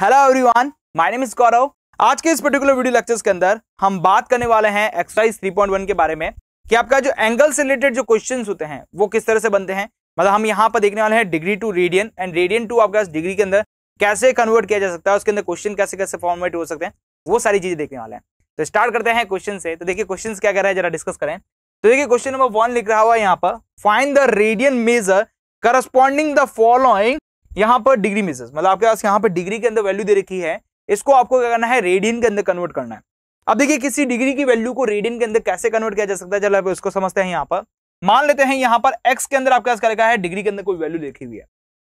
hello everyone my name is Gaurav आज के इस पर्टिकुलर वीडियो लेक्चर्स के अंदर हम बात करने वाले हैं एक्सरसाइज 3.1 के बारे में कि आपका जो एंगल से रिलेटेड जो क्वेश्चंस होते हैं वो किस तरह से बनते हैं मतलब हम यहाँ पर देखने वाले हैं degree to radian and radian to आपका डिग्री के अंदर कैसे कन्वर्ट किया जा सकता है उसके अंदर क्वेश्चन कैसे कैसे फॉर्मेट हो सकते हैं वो सारी चीजें देखने वाले हैं तो स्टार्ट करते हैं क्वेश्चन से तो देखिए क्वेश्चन क्या कह रहा है जरा डिस्कस करें तो देखिए क्वेश्चन नंबर वन लिख रहा हुआ यहाँ पर find the radian measure corresponding the following यहां पर डिग्री मिसेज मतलब आपके पास यहां पर डिग्री के अंदर वैल्यू दे रखी है इसको आपको क्या करना है रेडियन के अंदर कन्वर्ट करना है अब देखिए किसी डिग्री की वैल्यू को रेडियन के अंदर कैसे कन्वर्ट किया जा सकता है चलो आप इसको समझते हैं यहाँ पर मान लेते हैं यहाँ पर एक्स के अंदर आपके पास क्या लिखा है डिग्री के अंदर कोई वैल्यू लिखी हुई है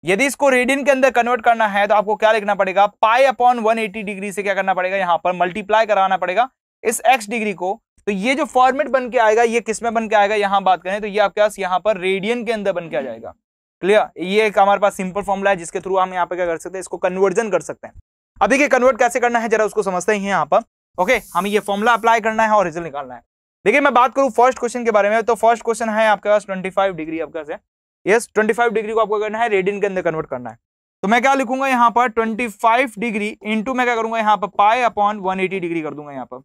यदि इसको रेडियन के अंदर कन्वर्ट करना है तो आपको क्या लिखना पड़ेगा पाई अपॉन वन डिग्री से क्या करना पड़ेगा यहाँ पर मल्टीप्लाई कराना पड़ेगा इस एक्स डिग्री को तो ये जो फॉर्मेट बन के आएगा ये किसमें बन के आएगा यहाँ बात करें तो ये आपके पास यहाँ पर रेडियन के अंदर बन के आ जाएगा क्लियर ये एक हमारे पास सिंपल फॉर्मुला है जिसके थ्रू हम यहाँ पे क्या कर सकते हैं इसको कन्वर्जन कर सकते हैं अब देखिए कन्वर्ट कैसे करना है जरा उसको समझते हैं यहाँ पर ओके हमें ये फॉर्मुला अप्लाई करना है और रिजल्ट निकालना है देखिए मैं बात करूँ फर्स्ट क्वेश्चन के बारे में तो फर्स्ट क्वेश्चन है आपके पास ट्वेंटी डिग्री आपके पास यस ट्वेंटी डिग्री को आपको करना है रेडियन के अंदर कन्वर्ट करना है तो मैं क्या लिखूंगा यहाँ पर फाइव डिग्री इंटू मैं क्या करूंगा यहाँ पर पाए अपॉन एटी डिग्री कर दूंगा यहाँ पर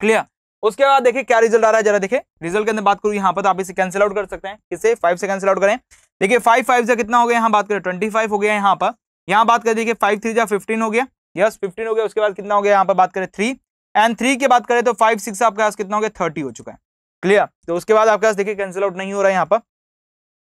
क्लियर उसके बाद देखिए क्या रिजल्ट आ रहा है जरा देखिए रिजल्ट के अंदर बात करूँ यहाँ पर तो आप इसे कैंसिल आउट कर सकते हैं किसे फाइव से कैंसिल आउट करें देखिए फाइव फाइव से कितना हो गया यहाँ बात करें ट्वेंटी फाइव हो गया यहाँ पर यहाँ बात करें देखिए फाइव थ्री जा फिफ्टीन हो गया यस फिफ्टीन हो गया उसके बाद कितना हो गया यहाँ पर बात करें थ्री एंड थ्री की बात करें तो फाइव सिक्स आपके पास कितना हो गया थर्टी हो चुका है क्लियर तो उसके बाद आपके पास देखिए कैंसिल आउट नहीं हो रहा है यहाँ पर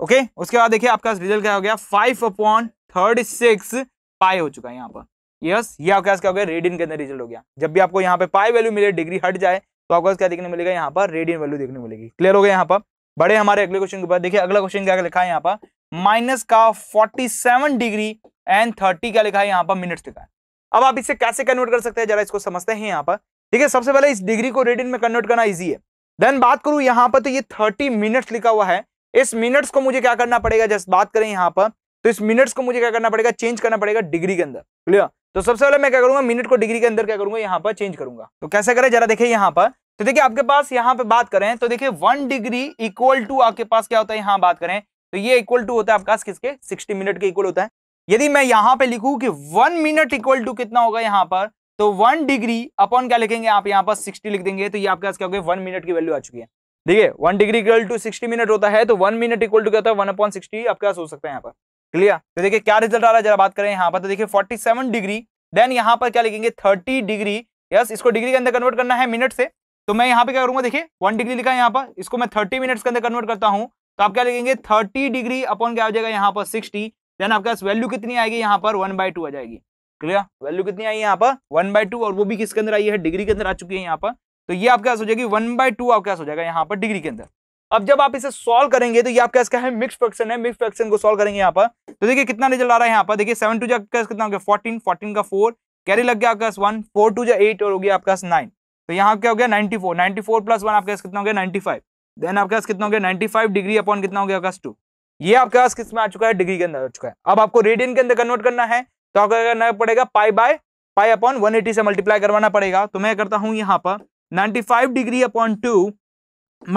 ओके उसके बाद देखिए आपके पास रिजल्ट क्या हो गया five upon thirty six pi हो चुका है यहाँ पर यस ये आपके पास क्या हो गया रेडियन के अंदर रिजल्ट हो गया जब भी आपको यहाँ पे पाई वैल्यू मिले डिग्री हट जाए आपको क्या देखने मिलेगा यहाँ पर रेडियन वैल्यू देखने मिलेगी क्लियर हो गया यहाँ पर बड़े हमारे अगले क्वेश्चन के बाद देखिए अगला क्वेश्चन क्या लिखा है यहाँ पर माइनस का 47 डिग्री एंड थर्टी क्या लिखा है यहाँ पर मिनट लिखा है अब आप इसे कैसे कन्वर्ट कर सकते हैं जरा इसको समझते हैं यहाँ पर ठीक है सबसे पहले इस डिग्री को रेडियन में कन्वर्ट करना ईजी है देन बात करूं यहाँ पर तो ये थर्टी मिनट्स लिखा हुआ है इस मिनट्स को मुझे क्या करना पड़ेगा जस्ट बात करें यहाँ पर तो इस मिनट्स को मुझे क्या करना पड़ेगा चेंज करना पड़ेगा डिग्री के अंदर क्लियर तो सबसे पहले मैं क्या करूंगा मिनट को डिग्री के अंदर क्या करूंगा यहाँ पर चेंज करूंगा तो कैसे करें जरा देखिए यहाँ पर तो देखिए आपके पास यहाँ पे बात करें तो देखिए वन डिग्री इक्वल टू आपके पास क्या होता है यहाँ बात करें तो ये इक्वल टू होता है आपके पास किसके सिक्सटी मिनट के इक्वल होता है यदि मैं यहाँ पे लिखूं कि वन मिनट इक्वल टू कितना होगा यहाँ पर तो वन डिग्री अपॉन क्या लिखेंगे आप यहाँ पर सिक्सटी लिख देंगे तो ये आपके पास क्या हो गया वन मिनट की वैल्यू आ चुकी है देखिए one degree equal to sixty minute होता है तो वन मिनट इक्वल टू क्या होता है वन अपॉन सिक्सटी आपके पास हो सकता है यहाँ पर क्लियर तो देखिए क्या रिजल्ट आ रहा है जरा बात करें यहाँ पर तो देखिए फोर्टी सेवन डिग्री देन यहाँ पर क्या लिखेंगे थर्टी डिग्री यस इसको डिग्री के अंदर कन्वर्ट करना है मिनट से तो मैं यहाँ पे क्या करूंगा देखिए वन डिग्री लिखा है यहाँ पर इसको मैं थर्टी मिनट्स के अंदर कन्वर्ट करता हूँ तो आप क्या लिखेंगे थर्टी डिग्री अपॉन क्या हो जाएगा यहाँ पर सिक्सटी देन आपके पास वैल्यू कितनी आएगी यहाँ पर वन बाय टू आ जाएगी क्लियर वैल्यू कितनी आई है यहाँ पर वन बाय टू और वो भी किसके अंदर आई है डिग्री के अंदर आ चुकी है यहाँ पर तो ये आपके पास हो जाएगी वन बाय टू आपके पास हो जाएगा यहाँ पर डिग्री के अंदर अब जब आप इसे सॉल्व करेंगे तो ये आपके पास क्या है मिक्स फ्रैक्शन है मिक्स फ्रैक्शन को सॉल्व करेंगे यहाँ पर तो देखिए कितना रिजल्ट आ रहा है यहाँ पर देखिए सेवन टू पास कितना हो गया फोर्टीन फोर्टीन का फोर कैरी लग गया आपके पास वन फोर टू जो एट और हो गया आपके पास नाइन तो यहाँ क्या हो गया 94 94 प्लस वन आपके पास कितना हो गया 95 देन आपके पास कितना हो गया 95 डिग्री अपॉन कितना हो गया टू ये आपके पास किस में आ चुका है डिग्री के अंदर आ चुका है अब आपको रेडियन के अंदर कन्वर्ट करना है तो आपको करना पड़ेगा pi by pi upon eighty से मल्टीप्लाई करवाना पड़ेगा तो मैं करता हूँ यहाँ पर five degree upon two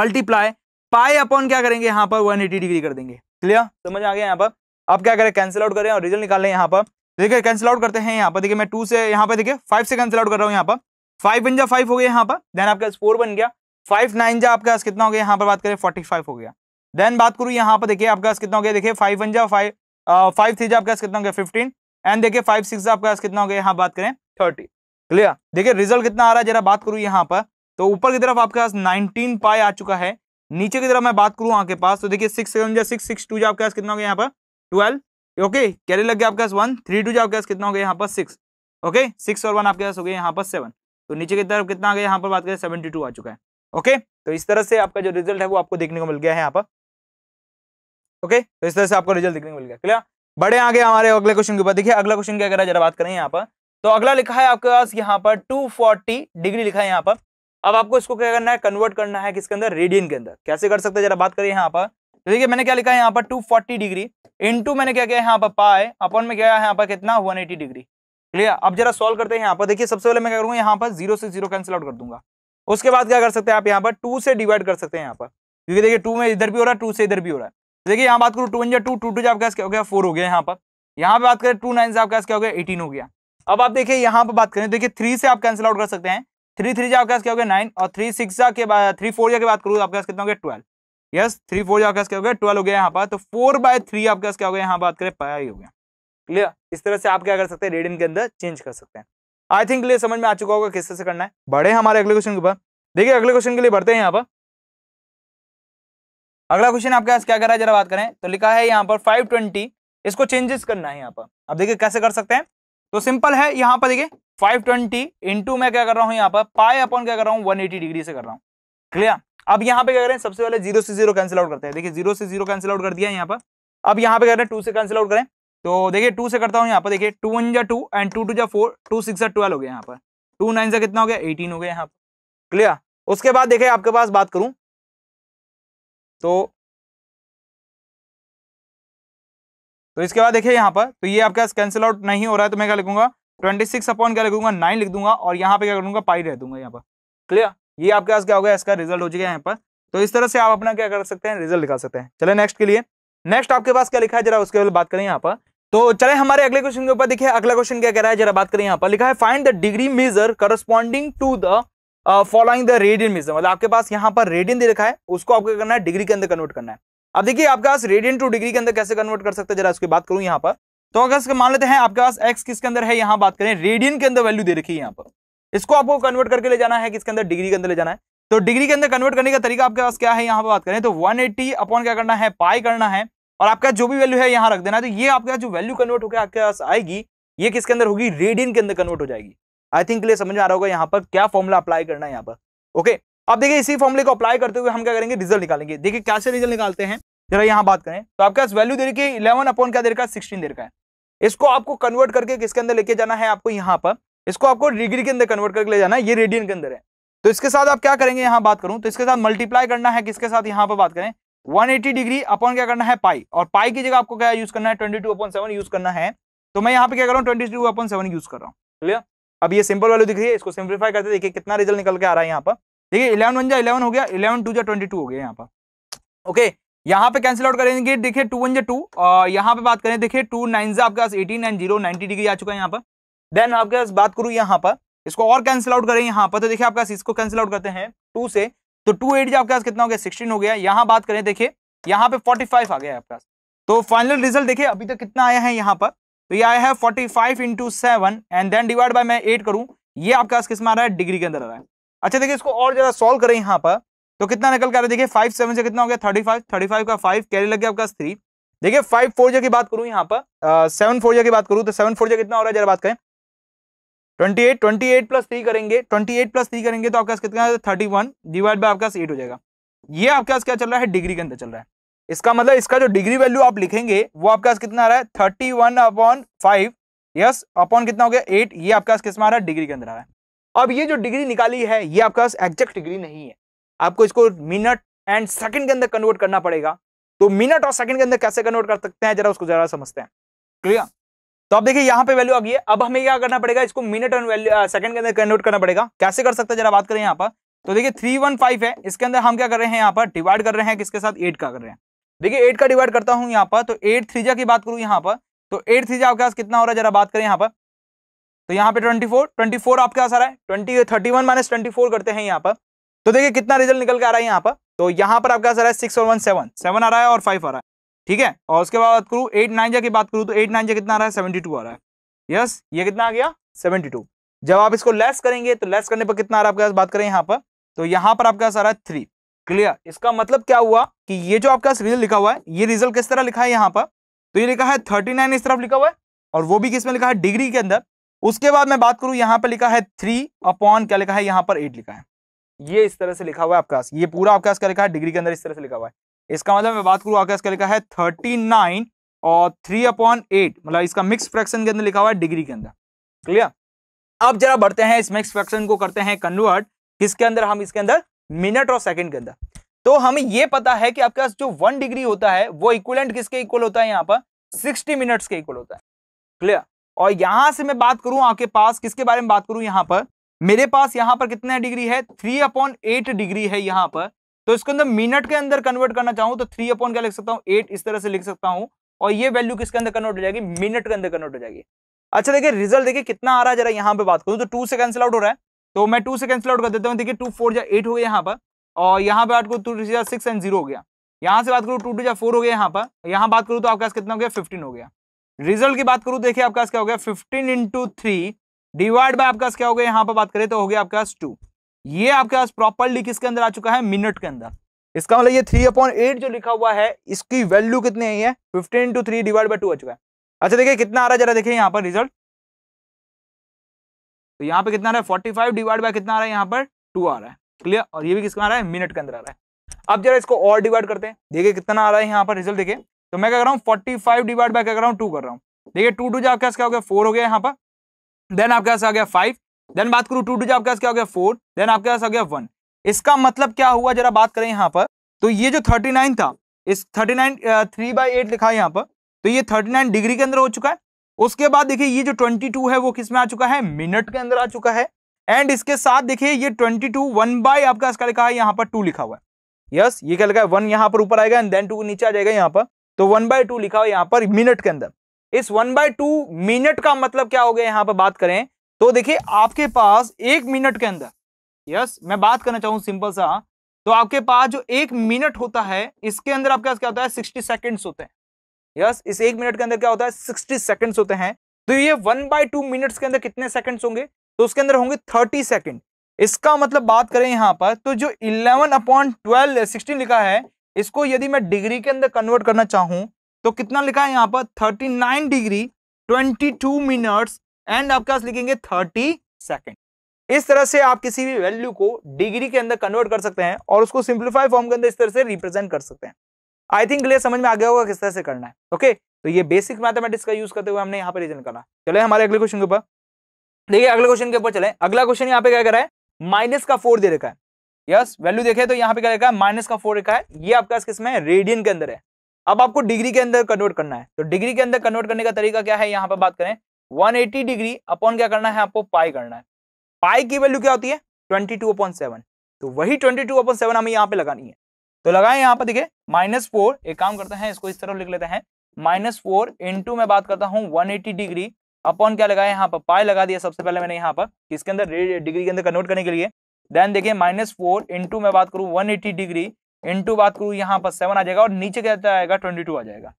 multiply pi upon क्या करेंगे यहाँ पर एटी डिग्री कर देंगे क्लियर समझ आ गया यहाँ पर अब क्या करें कैंसिल आउट करें और रिजल्ट निकाल लें यहाँ पर देखिए कैंसिल आउट करते हैं यहाँ पर देखिए मैं टू से यहाँ पर देखिए फाइव से कैंसिल आउट कर रहा हूँ यहाँ पर फाइव वन जा फाइव हो गया यहाँ पर देन आपके पास फोर बन गया फाइव नाइन जा आपके पास कितना हो गया यहाँ पर बात करें फोर्टी फाइव हो गया देन बात करूँ यहाँ पर देखिए आपके पास कितना हो गया देखिए फाइव वन जा फाइव फाइव थ्री जा आपके पास कितना हो गया फिफ्टीन एंड देखिए फाइव सिक्स आपके पास कितना हो गया यहाँ बात करें थर्टी क्लियर देखिए रिजल्ट कितना आ रहा है जरा बात करूँ यहाँ पर तो ऊपर की तरफ आपके पास नाइनटीन पाई आ चुका है नीचे की तरफ मैं बात करूँ आपके पास तो देखिए सिक्स सेवन जा सिक्स सिक्स टू जा आपके पास कितना हो गया यहाँ पर ट्वेल्व ओके कैरे लग गया आपके पास वन थ्री टू जा आपके पास कितना हो गया यहाँ पर सिक्स ओके सिक्स और वन आपके पास हो गया यहाँ पर सेवन तो नीचे की तरफ कितना आ गया यहाँ पर बात करें सेवेंटी टू आ चुका है ओके तो इस तरह से आपका जो रिजल्ट है वो आपको देखने को मिल गया है यहाँ पर ओके तो इस तरह से आपको रिजल्ट देखने को मिल गया क्लियर बड़े आगे हमारे अगले क्वेश्चन के ऊपर देखिए अगला क्वेश्चन क्या जरा बात करें यहाँ पर तो अगला लिखा है आपके पास यहाँ पर 240 डिग्री लिखा है यहाँ पर अब आपको इसको क्या करना है कन्वर्ट करना है किसके अंदर रेडियन के अंदर कैसे कर सकते हैं जरा बात करें यहाँ पर तो देखिए मैंने क्या लिखा है यहाँ पर 240 डिग्री इनटू मैंने क्या किया है यहाँ पर पाए अपन में क्या है यहाँ पर कितना 180 डिग्री क्लियर अब जरा सॉल्व करते हैं यहाँ पर देखिए सबसे पहले मैं क्या करूँगा यहाँ पर जीरो से जीरो कैंसिल आउट कर दूंगा उसके बाद क्या कर सकते हैं आप यहाँ पर टू से डिवाइड कर सकते हैं यहाँ पर क्योंकि देखिए टू में इधर भी हो रहा है टू से इधर भी हो रहा है देखिए यहाँ बात करूँ two one two two two जो कैसे हो गया फोर हो गया यहाँ पर यहाँ पर बात करें टू नाइन से आपका क्या हो गया एटीन हो गया अब आप देखिए यहाँ पर बात करें देखिए थ्री से आप कैंसिल आउट कर सकते हैं थ्री थ्री जो आपका क्या हो गया नाइन और थ्री सिक्स के बाद थ्री फोर के बात करूँ आपके पास कितना हो गया ट्वेल्व यस थ्री फोर जो आपका क्या हो गया ट्वेल्व हो गया यहाँ पर तो फोर बाय थ्री आपके पास क्या हो गया यहाँ बात करें पाया ही हो गया क्लियर इस तरह से आप क्या कर सकते हैं रेडियन के अंदर चेंज कर सकते हैं आई थिंक क्लियर समझ में आ चुका होगा किस तरह से करना है बढ़े हमारे अगले क्वेश्चन के ऊपर देखिए अगले क्वेश्चन के लिए बढ़ते हैं यहाँ पर अगला क्वेश्चन आपके पास क्या रहा है जरा बात करें तो लिखा है यहाँ पर 520 इसको चेंजेस करना है यहाँ पर अब देखिए कैसे कर सकते हैं तो सिंपल है यहाँ पर देखिए 520 ट्वेंटी इंटू मैं क्या कर रहा हूँ यहाँ पर पाई अपॉन क्या कर रहा हूँ 180 डिग्री से कर रहा हूँ क्लियर अब यहाँ पे क्या करें सबसे पहले जीरो से जीरो कैंसिल आउट करते हैं देखिए जीरो से जीरो कैंसिल आउट कर दिया यहाँ पर अब यहाँ पे कह रहे हैं टू से कैंसिल आउट करें तो देखिए टू से करता हूँ यहाँ पर देखिए टू वन जा टू एंड टू टू जा फोर टू सिक्स जा ट्वेल्व हो गया यहाँ पर टू नाइन जा कितना हो गया एटीन हो गया यहाँ पर क्लियर उसके बाद देखिए आपके पास बात करूँ तो तो इसके बाद देखिए यहाँ पर तो ये आपके पास कैंसिल आउट नहीं हो रहा है तो मैं क्या लिखूंगा ट्वेंटी सिक्स अपॉन क्या लिखूंगा नाइन लिख दूंगा और यहाँ पे क्या करूंगा पाई रह दूंगा यहाँ पर क्लियर ये आपके पास क्या हो गया इसका रिजल्ट हो चुका है यहाँ पर तो इस तरह से आप अपना क्या कर सकते हैं रिजल्ट निकाल सकते हैं चले नेक्स्ट के लिए नेक्स्ट आपके पास क्या लिखा है जरा उसके बाद बात करें यहाँ पर तो चले हमारे अगले क्वेश्चन के ऊपर देखिए अगला क्वेश्चन क्या कह रहा है जरा बात करें यहाँ पर लिखा है find the degree measure corresponding to the following the radian measure मतलब आपके पास यहाँ पर रेडियन दे रखा है उसको आपको करना है डिग्री के अंदर कन्वर्ट करना है अब देखिए आपके पास रेडियन टू डिग्री के अंदर कैसे कन्वर्ट कर सकते हैं जरा उसकी बात करूँ यहाँ पर तो अगर मान लेते हैं आपके पास एक्स किसके अंदर है यहाँ बात करें रेडियन के अंदर वैल्यू दे रखी है यहाँ पर इसको आपको कन्वर्ट करके ले जाना है किसके अंदर डिग्री के अंदर ले जाना है तो डिग्री के अंदर कन्वर्ट करने का तरीका आपके पास क्या है यहाँ पर बात करें तो वन अपॉन क्या करना है पाई करना है और आपका जो भी वैल्यू है यहाँ रख देना तो ये आपका जो वैल्यू कन्वर्ट होकर आपके पास आएगी ये किसके अंदर होगी रेडियन के अंदर कन्वर्ट हो जाएगी आई थिंक लिए समझ में आ रहा होगा यहाँ पर क्या फॉर्मुला अप्लाई करना है यहाँ पर ओके अब देखिए इसी फॉर्मुले को अप्लाई करते हुए हम क्या करेंगे रिजल्ट निकालेंगे देखिए कैसे रिजल्ट निकालते हैं जरा यहाँ बात करें तो आपके पास वैल्यू देर है इलेवन अपॉन क्या रखा है सिक्सटीन दे रखा है इसको आपको कन्वर्ट करके किसके अंदर लेके जाना है आपको यहाँ पर इसको आपको डिग्री के अंदर कन्वर्ट करके ले जाना है ये रेडियन के अंदर है तो इसके साथ आप क्या करेंगे यहाँ बात करूँ तो इसके साथ मल्टीप्लाई करना है किसके साथ यहाँ पर बात करें 180 डिग्री अपॉन क्या करना है पाई और पाई की जगह आपको क्या यूज करना है twenty two upon seven use करना है तो मैं यहाँ पे क्या कर रहा हूँ twenty two upon seven use कर रहा हूँ क्लियर अब ये सिंपल वैल्यू दिख रही है इसको सिंप्लीफाई करते देखिए कितना रिजल्ट निकल के आ रहा है यहाँ पर देखिए इलेवन वन जा इलेवन हो गया इलेवन टू जा ट्वेंटी टू हो गया यहाँ पर ओके यहाँ पे कैंसिल आउट करेंगे देखिए टू वन जा टू और यहाँ पे बात करें देखिए टू नाइन जा आपके पास eighty nine zero ninety degree आ चुका है यहाँ पर देन आपके पास बात करूँ यहाँ पर इसको और कैंसिल आउट करें यहाँ पर तो देखिए आपके पास इसको कैंसिल आउट करते हैं टू से तो टू एट जो आपके पास कितना हो गया सिक्सटीन हो गया यहाँ बात करें देखिए यहाँ पे फोर्टी फाइव आ गया है आपके पास तो फाइनल रिजल्ट देखिए अभी तक कितना आया है यहाँ पर तो ये आया है forty five into seven and then divide by मैं एट करूँ ये आपके पास किस में आ रहा है डिग्री के अंदर आ रहा है अच्छा देखिए इसको और ज्यादा सॉल्व करें यहाँ पर तो कितना निकल कर देखिए फाइव सेवन से कितना हो गया थर्टी फाइव थर्टी फाइव का फाइव कैरी लग गया आपके पास थ्री देखिए फाइव फोर जो की बात करूँ यहाँ पर सेवन फोर जो की बात करूँ तो सेवन फोर जो कितना हो रहा है जरा बात करें twenty eight twenty eight plus three करेंगे ट्वेंटी एट प्लस थ्री करेंगे तो आपका कितना थर्टी वन डिवाइड बाय आपका एट हो जाएगा ये आपके पास क्या चल रहा है डिग्री के अंदर चल रहा है इसका मतलब इसका जो डिग्री वैल्यू आप लिखेंगे वो आपके पास कितना आ रहा है thirty one upon five yes upon कितना हो गया एट ये आपके पास किसमें आ रहा है डिग्री के अंदर आ रहा है अब ये जो डिग्री निकाली है ये आपके पास एग्जैक्ट डिग्री नहीं है आपको इसको मिनट एंड सेकेंड के अंदर कन्वर्ट करना पड़ेगा तो मिनट और सेकंड के अंदर कैसे कन्वर्ट कर सकते हैं जरा उसको जरा समझते हैं क्लियर तो आप देखिए यहाँ पे वैल्यू आ गई है अब हमें क्या करना पड़ेगा इसको मिनट एंड वैल्यू सेकंड के अंदर कन्वर्ट करना पड़ेगा कैसे कर सकते हैं जरा बात करें यहाँ पर तो देखिए थ्री वन फाइव है इसके अंदर हम क्या कर रहे हैं यहाँ पर डिवाइड कर रहे हैं किसके साथ एट का कर रहे हैं देखिए एट का डिवाइड करता हूँ यहाँ पर तो एट थ्री की बात करूँ यहाँ पर तो एट थ्री आपके पास कितना हो रहा है जरा बात करें यहाँ पर तो यहाँ पे ट्वेंटी फोर ट्वेंटी फोर आपके पास आ रहा है twenty thirty one minus twenty four करते हैं यहाँ पर तो देखिए कितना रिजल्ट निकल के आ रहा है यहाँ पर तो यहाँ पर आपके पास आ रहा है सिक्स और वन सेवन सेवन आ रहा है और फाइव आ रहा है ठीक है और उसके बाद बात करूँ एट नाइन जा की बात करूँ तो एट नाइन जा कितना आ रहा है सेवेंटी टू आ रहा है यस ये कितना आ गया सेवेंटी टू जब आप इसको लेस करेंगे तो लेस करने पर कितना आ रहा है आपके पास बात करें यहाँ पर तो यहाँ पर आपके पास आ रहा है थ्री क्लियर इसका मतलब क्या हुआ कि ये जो आपके पास रिजल्ट लिखा हुआ है ये रिजल्ट किस तरह लिखा है यहाँ पर तो ये लिखा है थर्टी नाइन इस तरफ लिखा हुआ है और वो भी किसमें लिखा है डिग्री के अंदर उसके बाद मैं बात करूं यहाँ पर लिखा है थ्री अपॉन क्या लिखा है यहाँ पर एट लिखा है ये इस तरह से लिखा हुआ है आपके पास ये पूरा आपके पास क्या लिखा है डिग्री के अंदर इस तरह से लिखा हुआ है इसका मतलब मैं बात करूँ आगे इसका लिखा है थर्टी नाइन और थ्री अपॉन एट मतलब इसका मिक्स फ्रैक्शन के अंदर लिखा हुआ है डिग्री के अंदर क्लियर अब जरा बढ़ते हैं इस मिक्स फ्रैक्शन को करते हैं कन्वर्ट किसके अंदर हम इसके अंदर मिनट और सेकेंड के अंदर तो हमें यह पता है कि आपके पास जो वन डिग्री होता है वो इक्वलेंट किसके इक्वल होता है यहाँ पर सिक्सटी मिनट्स के इक्वल होता है क्लियर और यहां से मैं बात करूं आपके पास किसके बारे में बात करूं यहाँ पर मेरे पास यहाँ पर कितना डिग्री है थ्री अपॉन एट डिग्री है यहाँ पर तो इसके अंदर मिनट के अंदर कन्वर्ट करना चाहूं तो थ्री अपॉन क्या लिख सकता हूँ एट इस तरह से लिख सकता हूँ और ये वैल्यू किसके अंदर कन्वर्ट हो जाएगी मिनट के अंदर कन्वर्ट हो जाएगी अच्छा देखिए रिजल्ट देखिए कितना आ रहा है जरा यहाँ पे बात करूँ तो टू से कैंसिल आउट हो रहा है तो मैं टू से कैंसिल आउट कर देता हूँ देखिए टू फोर या एट हो गया यहाँ पर और यहाँ पे आपको two two six and zero हो गया यहाँ से बात करूँ टू टू या फोर हो गया यहाँ पर यहाँ बात करूँ तो आपका कितना हो गया फिफ्टीन हो गया रिजल्ट की बात करूँ तो देखिए आपका क्या हो गया fifteen into three divide by आपका क्या हो गया यहाँ पर बात करें तो हो गया आपका टू ये आपके पास प्रॉपरली किसके अंदर आ चुका है मिनट के अंदर इसका मतलब ये थ्री अपॉन एट जो लिखा हुआ है इसकी वैल्यू कितनी आई है fifteen two three divide by two आ चुका है अच्छा देखिए कितना आ रहा है जरा देखिए यहाँ पर रिजल्ट तो यहाँ पे कितना आ रहा है फोर्टी फाइव डिवाइड बाय कितना आ रहा है यहाँ पर टू आ रहा है क्लियर और ये भी किसका आ रहा है मिनट के अंदर आ रहा है अब जरा इसको और डिवाइड करते हैं देखिए कितना आ रहा है यहाँ पर रिजल्ट देखिए तो मैं क्या कर रहा हूँ फोर्टी फाइव डिवाइड बाय क्या कर रहा हूँ टू कर रहा हूँ देखिए टू टू जो आपके पास क्या हो गया फोर हो गया यहाँ पर देन आपके पास आ गया फाइव देन बात करूं टू टू आपके पास क्या हो गया फोर देन आपके पास आ गया वन इसका मतलब क्या हुआ जरा बात करें यहाँ पर तो ये जो थर्टी नाइन था इस thirty nine three by eight लिखा है यहाँ पर तो ये थर्टी नाइन डिग्री के अंदर हो चुका है उसके बाद देखिए ये जो ट्वेंटी टू है वो किस में आ चुका है मिनट के अंदर आ चुका है एंड इसके साथ देखिए ये ट्वेंटी टू वन बाय आपका इसका लिखा है यहाँ पर टू लिखा हुआ है यस ये क्या लिखा है वन यहाँ पर ऊपर आएगा एंड देन टू नीचे आ जाएगा यहाँ पर तो वन बाय टू लिखा हुआ यहाँ पर मिनट के अंदर इस वन बाय टू मिनट का मतलब क्या हो गया यहाँ पर बात करें तो देखिए आपके पास एक मिनट के अंदर यस मैं बात करना चाहूँ सिंपल सा तो आपके पास जो एक मिनट होता है इसके अंदर आपके पास क्या होता है सिक्सटी सेकेंड्स होते हैं यस इस एक मिनट के अंदर क्या होता है सिक्सटी सेकेंड्स होते हैं तो ये वन बाई टू मिनट्स के अंदर कितने सेकेंड्स होंगे तो उसके अंदर होंगे थर्टी सेकेंड इसका मतलब बात करें यहाँ पर तो जो इलेवन अपॉन ट्वेल्व सिक्सटीन लिखा है इसको यदि मैं डिग्री के अंदर कन्वर्ट करना चाहूँ तो कितना लिखा है यहाँ पर thirty nine degree twenty two minutes and आपके पास लिखेंगे थर्टी सेकेंड इस तरह से आप किसी भी वैल्यू को डिग्री के अंदर कन्वर्ट कर सकते हैं और उसको सिंप्लीफाई फॉर्म के अंदर इस तरह से रिप्रेजेंट कर सकते हैं आई थिंक क्लियर समझ में आ गया होगा किस तरह से करना है ओके तो ये बेसिक मैथमेटिक्स का यूज करते हुए हमने यहाँ पर रीजन करना चले हमारे अगले क्वेश्चन के ऊपर देखिए अगले क्वेश्चन के ऊपर चले अगला क्वेश्चन यहाँ पे क्या करा है माइनस का फोर दे रखा है यस वैल्यू देखे तो यहाँ पे क्या रखा है माइनस का फोर रखा है ये आपका किसमें रेडियन के अंदर है अब आपको डिग्री के अंदर कन्वर्ट करना है तो डिग्री के अंदर कन्वर्ट करने का तरीका क्या है यहाँ पर बात करें 180 डिग्री अपॉन क्या करना है आपको पाई करना है पाई की वैल्यू क्या होती है 22 टू अपॉन सेवन तो वही 22 टू अपॉन सेवन हमें यहाँ पे लगानी है तो लगाए यहाँ पे देखिए माइनस फोर एक काम करते हैं इसको इस तरफ लिख लेते हैं माइनस फोर इंटू मैं बात करता हूँ वन डिग्री अपॉन क्या लगाया यहाँ पर पाई लगा दिया सबसे पहले मैंने यहाँ पर इसके अंदर डिग्री के अंदर कन्वर्ट करने के लिए देन देखिए माइनस फोर इंटू मैं बात करूँ वन डिग्री इंटू बात करूँ यहाँ पर सेवन आ जाएगा और नीचे क्या आएगा ट्वेंटी टू आ जाएगा